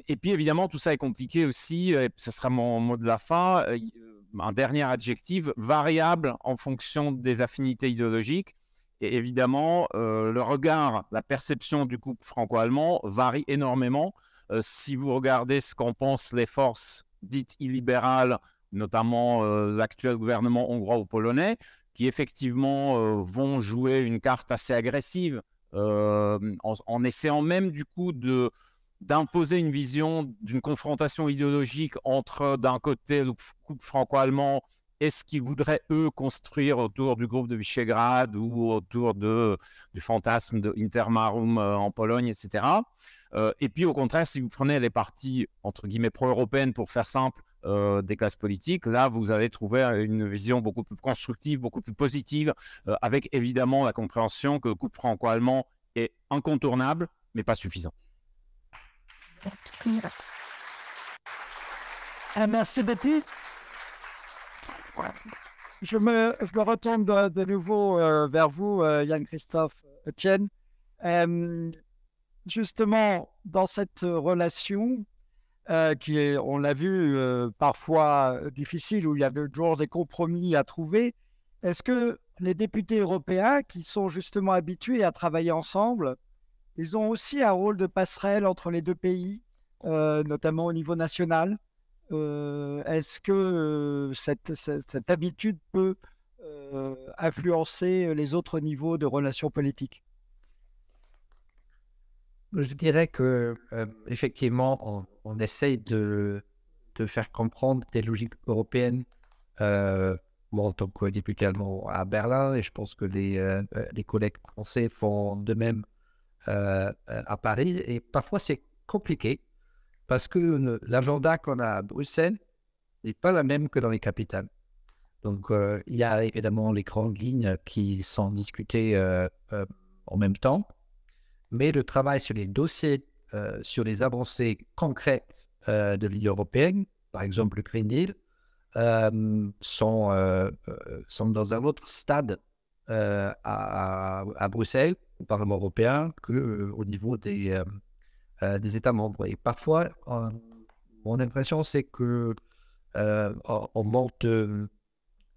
Et puis, évidemment, tout ça est compliqué aussi, et ce sera mon mot de la fin, un dernier adjectif, variable en fonction des affinités idéologiques. Et évidemment, le regard, la perception du couple franco-allemand varie énormément. si vous regardez ce qu'en pensent les forces dites illibérales, notamment euh, l'actuel gouvernement hongrois ou polonais, qui effectivement euh, vont jouer une carte assez agressive euh, en, essayant même du coup de d'imposer une vision d'une confrontation idéologique entre d'un côté le couple franco-allemand et ce qu'ils voudraient eux construire autour du groupe de Visegrad ou autour de, du fantasme de Intermarum en Pologne, etc. Euh, et puis au contraire, si vous prenez les parties entre guillemets pro-européennes, pour faire simple, euh, des classes politiques, là vous allez trouver une vision beaucoup plus constructive, beaucoup plus positive, euh, avec évidemment la compréhension que le couple franco-allemand est incontournable, mais pas suffisant. Ah, merci beaucoup. Je me, retourne de, nouveau vers vous, Yann-Christophe Etienne justement, dans cette euh, relation, euh, qui est, on l'a vu, euh, parfois difficile, où il y avait toujours des compromis à trouver, est-ce que les députés européens, qui sont justement habitués à travailler ensemble, ils ont aussi un rôle de passerelle entre les deux pays, notamment au niveau national Est-ce que cette, habitude peut influencer les autres niveaux de relations politiques je dirais que effectivement, on, essaye de, faire comprendre des logiques européennes. moi, en tant que député allemand à Berlin, et je pense que les, les collègues français font de même à Paris. Et parfois, c'est compliqué parce que l'agenda qu'on a à Bruxelles n'est pas la même que dans les capitales. Donc, il y a évidemment les grandes lignes qui sont discutées euh, en même temps mais le travail sur les dossiers, euh, sur les avancées concrètes euh, de l'Union européenne, par exemple le Green Deal, euh, sont, sont dans un autre stade à, à, Bruxelles, au Parlement européen, qu'au niveau des, des États membres. Et parfois, mon impression, c'est que on monte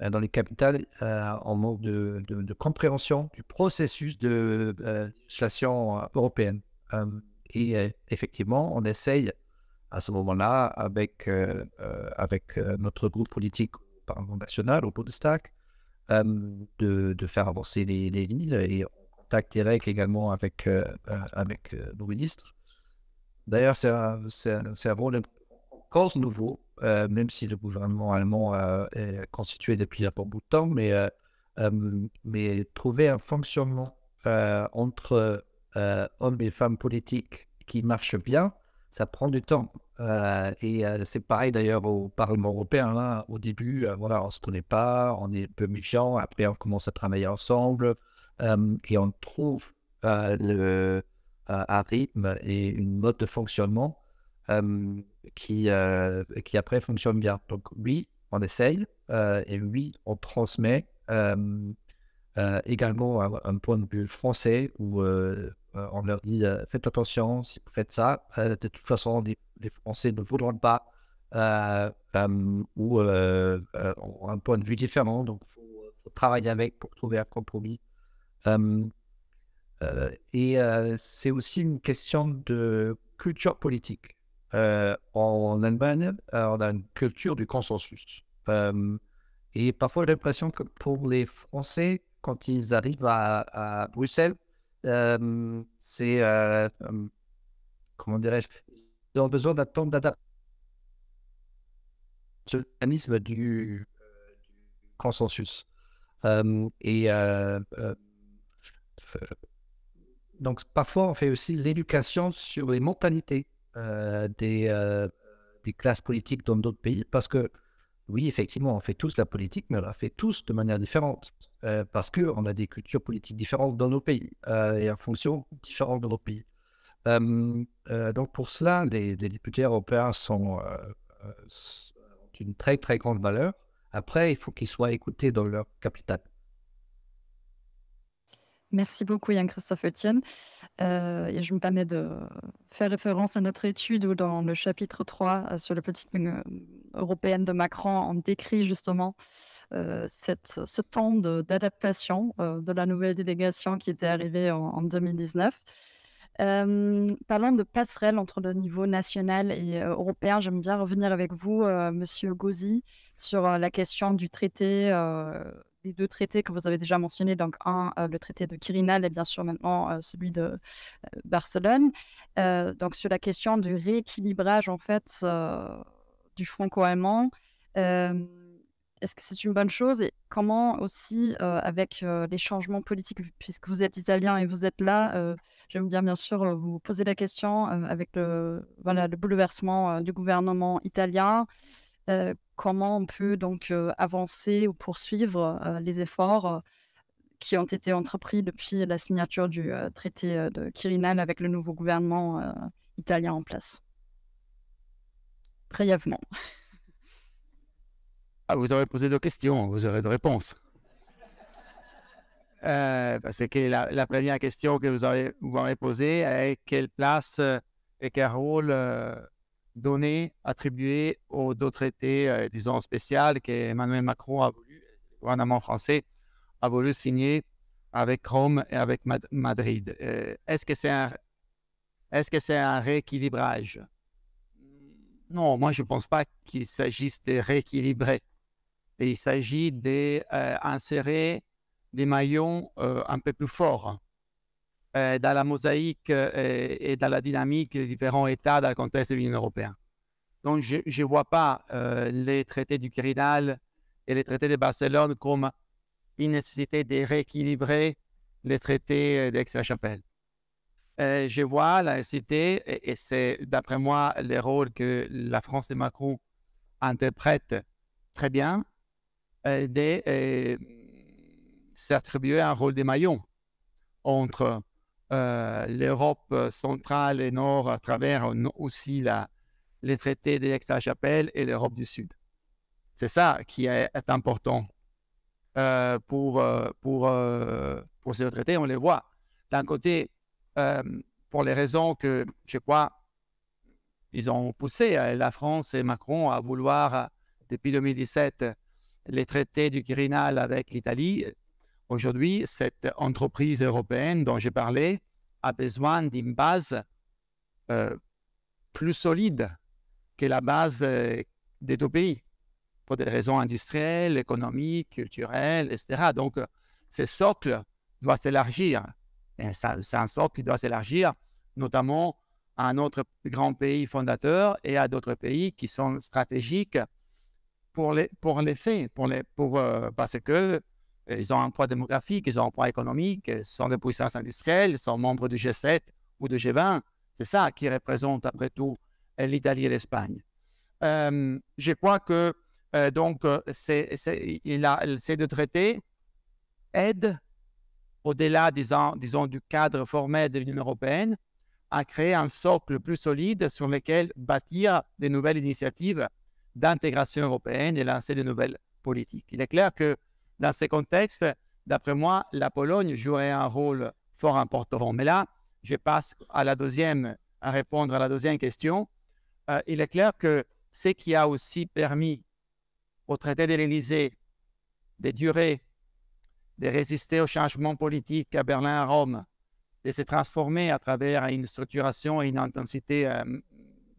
euh, dans les capitales euh, en manque de, compréhension du processus de euh, législation européenne. et effectivement, on essaye à ce moment-là avec, avec notre groupe politique au Parlement national, au Bundestag, de, de, faire avancer les, lignes et on contacte direct également avec, avec nos ministres. D'ailleurs, c'est un, cerveau un, rôle nouveau euh, même si le gouvernement allemand est constitué depuis un bon bout de temps, mais, euh, euh, mais trouver un fonctionnement entre hommes et femmes politiques qui marche bien, ça prend du temps. et c'est pareil d'ailleurs au Parlement européen. Hein. Au début, voilà, on ne se connaît pas, on est un peu méfiant, après on commence à travailler ensemble et on trouve le, un rythme et une mode de fonctionnement qui, euh, qui après fonctionne bien. Donc oui, on essaye euh, et oui, on transmet euh, également un, point de vue français où on leur dit faites attention si vous faites ça. de toute façon, les, Français ne voudront pas ou ont un point de vue différent. Donc, il faut, travailler avec pour trouver un compromis. et c'est aussi une question de culture politique en euh, Allemagne, euh, on a une culture du consensus. et parfois, j'ai l'impression que pour les Français, quand ils arrivent à, Bruxelles, c'est. Euh, comment dirais-je Ils ont besoin d'un temps d'adaptation du, du consensus. et. donc, parfois, on fait aussi l'éducation sur les mentalités. Euh, euh, des, classes politiques dans d'autres pays, parce que oui, effectivement, on fait tous la politique, mais on la fait tous de manière différente, euh, parce parce qu'on a des cultures politiques différentes dans nos pays et en fonction différentes de nos pays. donc pour cela, les, députés européens sont, d'une très très grande valeur. Après, il faut qu'ils soient écoutés dans leur capitale. Merci beaucoup, Yann-Christophe Etienne. Euh, et je me permets de faire référence à notre étude où, dans le chapitre 3 euh, sur la politique euh, européenne de Macron, on décrit justement cette, ce temps d'adaptation de la nouvelle délégation qui était arrivée en, 2019. parlant de passerelle entre le niveau national et européen, j'aime bien revenir avec vous, Monsieur Gauzy, sur la question du traité les deux traités que vous avez déjà mentionnés, donc un, euh, le traité de Quirinal et bien sûr maintenant euh, celui de euh, Barcelone, donc sur la question du rééquilibrage en fait du franco-allemand. est-ce que c'est une bonne chose et comment aussi avec les changements politiques, puisque vous êtes italien et vous êtes là, j'aime bien bien sûr vous poser la question avec le, voilà, le bouleversement du gouvernement italien, euh, comment on peut donc euh, avancer ou poursuivre euh, les efforts qui ont été entrepris depuis la signature du traité de Quirinal avec le nouveau gouvernement italien en place. Brièvement. Ah, vous aurez posé deux questions, vous aurez deux réponses. parce que la, première question que vous aurez, vous aurez posée est quelle place et quel rôle Données attribuées aux deux traités, euh, disons disons, spécial qu'Emmanuel Macron a voulu, le gouvernement français a voulu signer avec Rome et avec Madrid. Euh, est-ce que c'est un, est -ce que c'est un rééquilibrage hmm, Non, moi je ne pense pas qu'il s'agisse de rééquilibrer. Il s'agit d'insérer euh, des maillons un peu plus forts euh, dans la mosaïque euh, et dans la dynamique des différents États dans le contexte de l'Union européenne. Donc, je ne vois pas euh, les traités du Quirinal et les traités de Barcelone comme une nécessité de rééquilibrer les traités d'Aix-la-Chapelle. je vois la nécessité, et, et c'est d'après moi le rôle que la France et Macron interprètent très bien, de s'attribuer un rôle de maillon entre euh, l'Europe euh, centrale et nord à travers aussi la, les traités d'Aix-la-Chapelle et l'Europe du Sud. C'est ça qui est, important euh, pour, pour, pour ces traités, on les voit. D'un côté, pour les raisons que, je crois, ils ont poussé la France et Macron à vouloir, depuis 2017, les traités du Quirinal avec l'Italie, Aujourd'hui, cette entreprise européenne dont j'ai parlé a besoin d'une base euh, plus solide que la base euh, des deux pays, pour des raisons industrielles, économiques, culturelles, etc. Donc, euh, ce socle doit s'élargir. C'est un socle qui doit s'élargir, notamment à un autre grand pays fondateur et à d'autres pays qui sont stratégiques pour les, pour les faits, pour les, pour, parce que ils ont un poids démographique, ils ont un poids économique, ils sont des puissances industrielles, ils sont membres du G7 ou du G20. C'est ça qui représente, après tout, l'Italie et l'Espagne. Euh, je crois que euh, donc c'est, il a, ces deux traités aident, au-delà, disons, disons, du cadre formel de l'Union européenne, à créer un socle plus solide sur lequel bâtir des nouvelles initiatives d'intégration européenne et lancer de nouvelles politiques. Il est clair que dans ce contexte, d'après moi, la Pologne jouerait un rôle fort important. Mais là, je passe à la deuxième, à répondre à la deuxième question. Euh, il est clair que ce qui a aussi permis au traité de l'Élysée de durer, de résister aux changements politiques à Berlin, à Rome, de se transformer à travers une structuration et une intensité euh,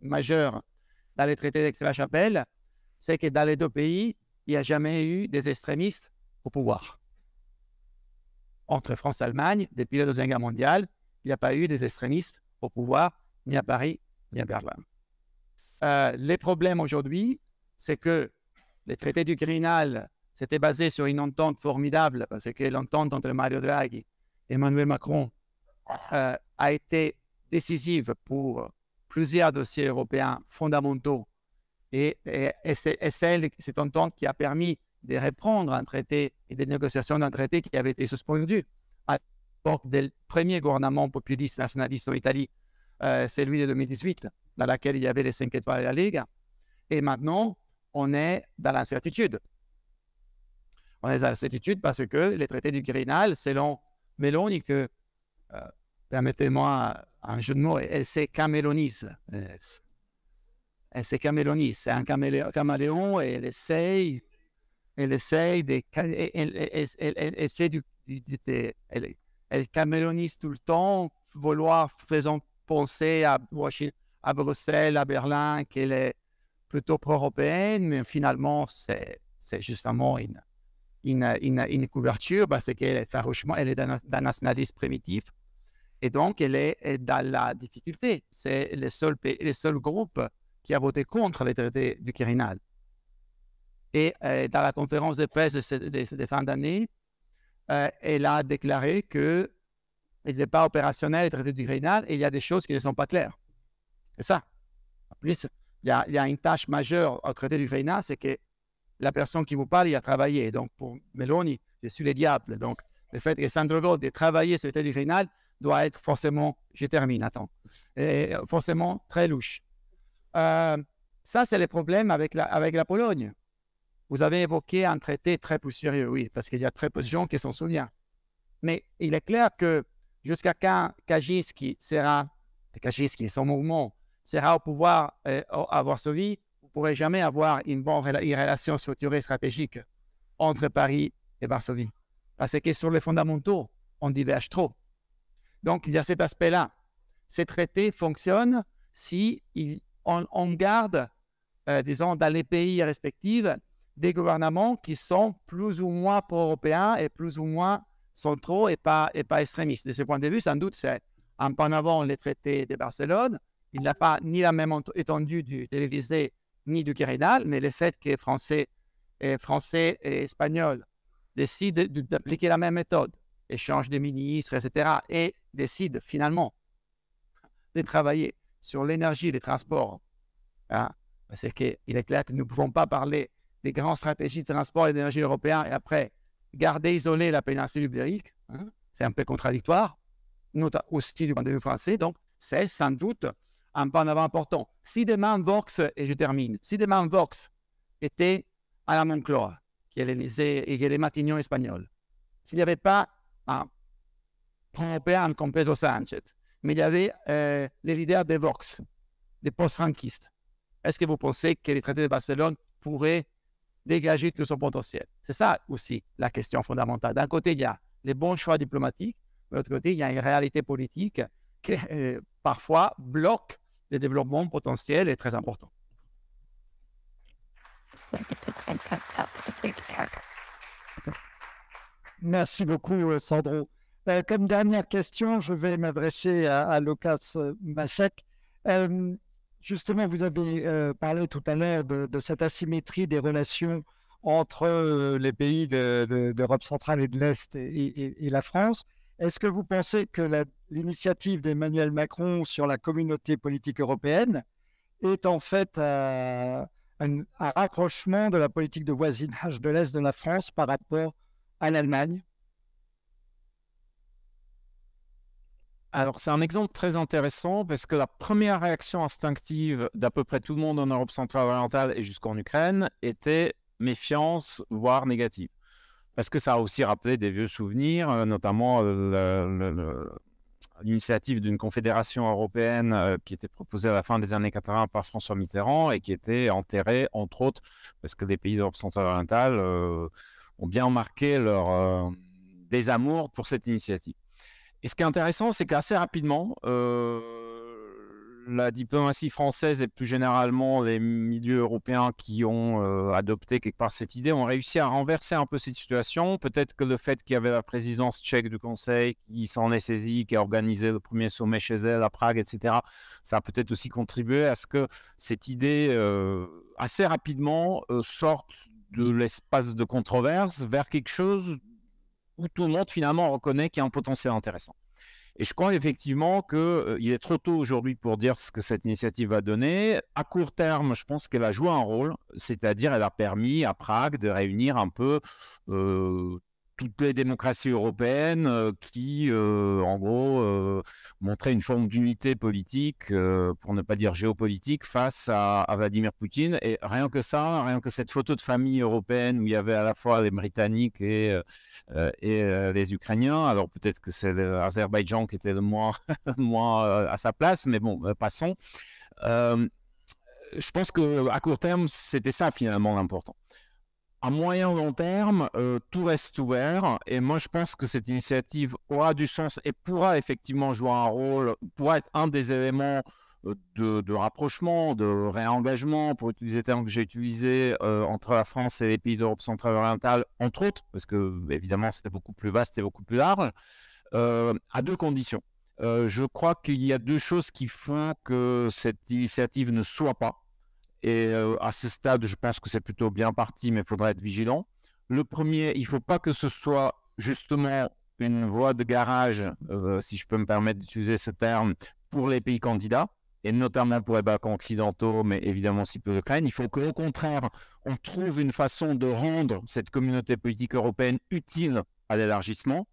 majeure dans le traité d'Aix-la-Chapelle, c'est que dans les deux pays, il n'y a jamais eu des extrémistes au pouvoir. Entre France et Allemagne, depuis la Deuxième Guerre mondiale, il n'y a pas eu des extrémistes au pouvoir, ni à Paris, ni à Berlin. Euh, les problèmes aujourd'hui, c'est que les traités du Grinal, s'étaient basés sur une entente formidable, parce que l'entente entre Mario Draghi et Emmanuel Macron euh, a été décisive pour plusieurs dossiers européens fondamentaux. Et, et c'est cette entente qui a permis de reprendre un traité et des négociations d'un traité qui avait été suspendu à l'époque du premier gouvernement populiste nationaliste en Italie, euh, celui de 2018, dans laquelle il y avait les cinq étoiles de la Ligue. Et maintenant, on est dans l'incertitude. On est dans l'incertitude parce que les traités du Quirinal, selon Meloni, que, euh, permettez-moi un jeu de mots, elle s'est camélonise. Elle s'est camélonise, c'est un caméléon et elle essaye elle essaye de, elle, elle, fait du, elle, tout le temps, vouloir faisant penser à à Bruxelles, à Berlin, qu'elle est plutôt pro-européenne, mais finalement, c'est, c'est justement une, une, couverture parce qu'elle est farouchement, elle est d'un, nationaliste nationalisme primitif. Et donc, elle est, dans la difficulté. C'est le seul, le seul groupe qui a voté contre les traités du Quirinal. Et euh, dans la conférence de presse de, fins fin d'année, euh, elle a déclaré que il n'est pas opérationnel, le traité du rénal et il y a des choses qui ne sont pas claires. C'est ça. En plus, il y, a, une tâche majeure au traité du Rhinal, c'est que la personne qui vous parle y a travaillé. Donc, pour Meloni, je suis le diable. Donc, le fait que Sandro Gold ait travaillé sur le traité du rénal doit être forcément, je termine, attends, et forcément très louche. Euh, ça, c'est le problème avec la, avec la Pologne. Vous avez évoqué un traité très poussiéreux, oui, parce qu'il y a très peu de gens qui s'en souviennent. Mais il est clair que jusqu'à quand sera, Kaczynski son mouvement, sera au pouvoir à euh, Varsovie, vous ne pourrez jamais avoir une bonne relation structurée stratégique entre Paris et Varsovie. Parce que sur les fondamentaux, on diverge trop. Donc, il y a cet aspect-là. Ces traités fonctionnent si on, garde, euh, disons, dans les pays respectifs, des gouvernements qui sont plus ou moins pro-européens et plus ou moins centraux et pas, et pas extrémistes. De ce point de vue, sans doute, c'est un pas en avant les traités de Barcelone. Il n'a pas ni la même étendue du, télévisé ni du Quirinal, mais le fait que Français et, Français et Espagnols décident d'appliquer la même méthode, échange des ministres, etc., et décident finalement de travailler sur l'énergie, les transports, hein, parce ben, qu'il est clair que nous ne pouvons pas parler des grandes stratégies de transport et d'énergie européens et après garder isolée la péninsule ibérique. Hein, c'est un peu contradictoire, notamment aussi du point de vue français. Donc, c'est sans doute un pas en avant important. Si demain Vox, et je termine, si demain Vox était à la Moncloa, qui est l'Elysée et qui les Matignons espagnols, s'il n'y avait pas un européen comme Pedro Sanchez, mais il y avait euh, les leaders des Vox, des post-franquistes, est-ce que vous pensez que les traités de Barcelone pourraient dégager tout son potentiel. C'est ça aussi la question fondamentale. D'un côté, il y a les bons choix diplomatiques, de l'autre côté, il y a une réalité politique qui euh, parfois bloque le développements potentiel et très important. Merci beaucoup, euh, Sandro. Euh, comme dernière question, je vais m'adresser à, Lucas Justement, vous avez euh, parlé tout à l'heure de, cette asymétrie des relations entre euh, les pays d'Europe centrale et de l'Est et, la France. Est-ce que vous pensez que l'initiative d'Emmanuel Macron sur la communauté politique européenne est en fait un, un raccrochement de la politique de voisinage de l'Est de la France par rapport à l'Allemagne Alors, c'est un exemple très intéressant parce que la première réaction instinctive d'à peu près tout le monde en Europe centrale orientale et jusqu'en Ukraine était méfiance, voire négative. Parce que ça a aussi rappelé des vieux souvenirs, euh, notamment euh, l'initiative d'une confédération européenne euh, qui était proposée à la fin des années 80 par François Mitterrand et qui était enterrée, entre autres, parce que les pays d'Europe centrale orientale ont bien marqué leur désamour pour cette initiative. Et ce qui est intéressant, c'est qu'assez rapidement, euh, la diplomatie française et plus généralement les milieux européens qui ont euh, adopté quelque part cette idée ont réussi à renverser un peu cette situation. Peut-être que le fait qu'il y avait la présidence tchèque du Conseil qui s'en est saisie, qui a organisé le premier sommet chez elle à Prague, etc., ça a peut-être aussi contribué à ce que cette idée euh, assez rapidement sorte de l'espace de controverse vers quelque chose où tout le monde finalement reconnaît qu'il y a un potentiel intéressant. Et je crois effectivement qu'il euh, est trop tôt aujourd'hui pour dire ce que cette initiative va donner. À court terme, je pense qu'elle a joué un rôle, c'est-à-dire elle a permis à Prague de réunir un peu euh, toutes les démocraties européennes euh, qui, euh, en gros, euh, montraient une forme d'unité politique, pour ne pas dire géopolitique, face à, Vladimir Poutine. Et rien que ça, rien que cette photo de famille européenne où il y avait à la fois les Britanniques et, et les Ukrainiens, alors peut-être que c'est l'Azerbaïdjan qui était le moins, moins à sa place, mais bon, passons je pense que à court terme, c'était ça finalement l'important à moyen long terme, euh, tout reste ouvert. Et moi, je pense que cette initiative aura du sens et pourra effectivement jouer un rôle, pourra être un des éléments euh, de, rapprochement, de réengagement, pour utiliser les termes que j'ai utilisé euh, entre la France et les pays d'Europe centrale orientale, entre autres, parce que évidemment, c'est beaucoup plus vaste et beaucoup plus large, à deux conditions. je crois qu'il y a deux choses qui font que cette initiative ne soit pas et euh, à ce stade, je pense que c'est plutôt bien parti, mais il faudra être vigilant. Le premier, il ne faut pas que ce soit justement une voie de garage, euh, si je peux me permettre d'utiliser ce terme, pour les pays candidats, et notamment pour les Balkans occidentaux, mais évidemment si peu l'Ukraine. Il faut qu'au contraire, on trouve une façon de rendre cette communauté politique européenne utile à l'élargissement,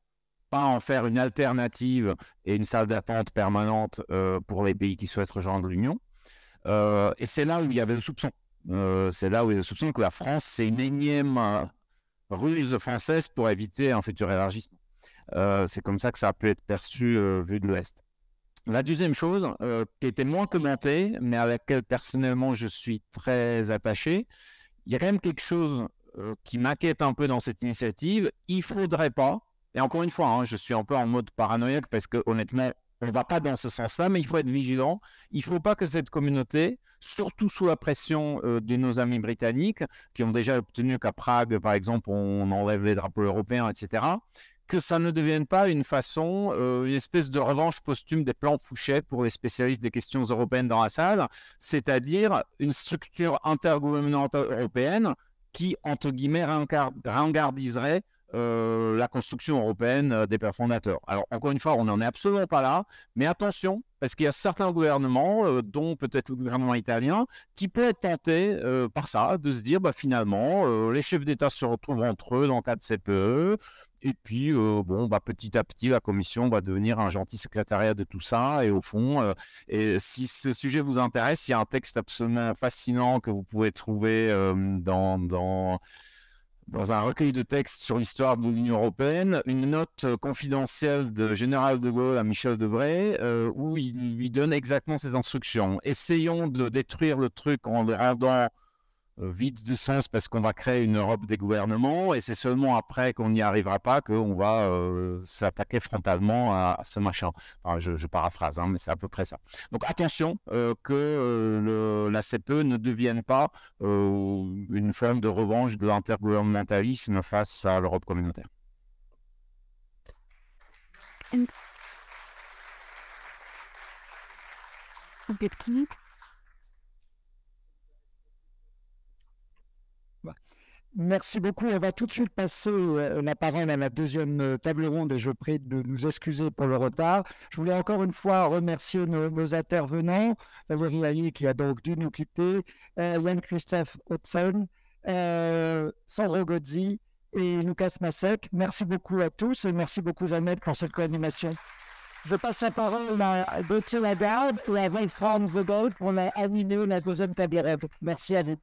pas en faire une alternative et une salle d'attente permanente euh, pour les pays qui souhaitent rejoindre l'Union. Euh, et c'est là où il y avait le soupçon. Euh, c'est là où il y a le soupçon que la France, c'est une énième euh, ruse française pour éviter un futur élargissement. c'est comme ça que ça a pu être perçu vu de l'Ouest. La deuxième chose, qui était moins commentée, mais à laquelle personnellement je suis très attaché, il y a quand même quelque chose qui m'inquiète un peu dans cette initiative. Il faudrait pas, et encore une fois, hein, je suis un peu en mode paranoïaque parce que honnêtement, on ne va pas dans ce sens-là, mais il faut être vigilant. Il ne faut pas que cette communauté, surtout sous la pression euh, de nos amis britanniques, qui ont déjà obtenu qu'à Prague, par exemple, on enlève les drapeaux européens, etc., que ça ne devienne pas une façon, euh, une espèce de revanche posthume des plans Fouchet pour les spécialistes des questions européennes dans la salle, c'est-à-dire une structure intergouvernementale européenne qui, entre guillemets, ringardiserait euh, la construction européenne euh, des pères fondateurs. Alors, encore une fois, on n'en est absolument pas là, mais attention, parce qu'il y a certains gouvernements, euh, dont peut-être le gouvernement italien, qui pourraient être euh, par ça de se dire, bah, finalement, les chefs d'État se retrouvent entre eux dans le cadre de CPE, et puis, bon, bah, petit à petit, la Commission va devenir un gentil secrétariat de tout ça, et au fond, et si ce sujet vous intéresse, il y a un texte absolument fascinant que vous pouvez trouver dans... dans dans un recueil de textes sur l'histoire de l'Union européenne, une note euh, confidentielle de Général de Gaulle à Michel Debray, euh, où il lui donne exactement ses instructions. Essayons de détruire le truc en le rendant euh, vite de sens parce qu'on va créer une Europe des gouvernements et c'est seulement après qu'on n'y arrivera pas qu'on va euh, s'attaquer frontalement à, ce machin. je, paraphrase, hein, mais c'est à peu près ça. Donc attention euh, que la CPE ne devienne pas une forme de revanche de l'intergouvernementalisme face à l'Europe communautaire. Merci beaucoup. On va tout de suite passer euh, la parole à la deuxième euh, table ronde et je prie de nous excuser pour le retard. Je voulais encore une fois remercier nos, intervenants, Valérie Ali qui a donc dû nous quitter, euh, Christophe Hudson, euh, Sandro Godzi et Lucas Massek. Merci beaucoup à tous et merci beaucoup Jeannette pour cette co-animation. Je passe la parole à Gauthier pour et à Wolfram Vogel pour la la deuxième table ronde. Merci à vous.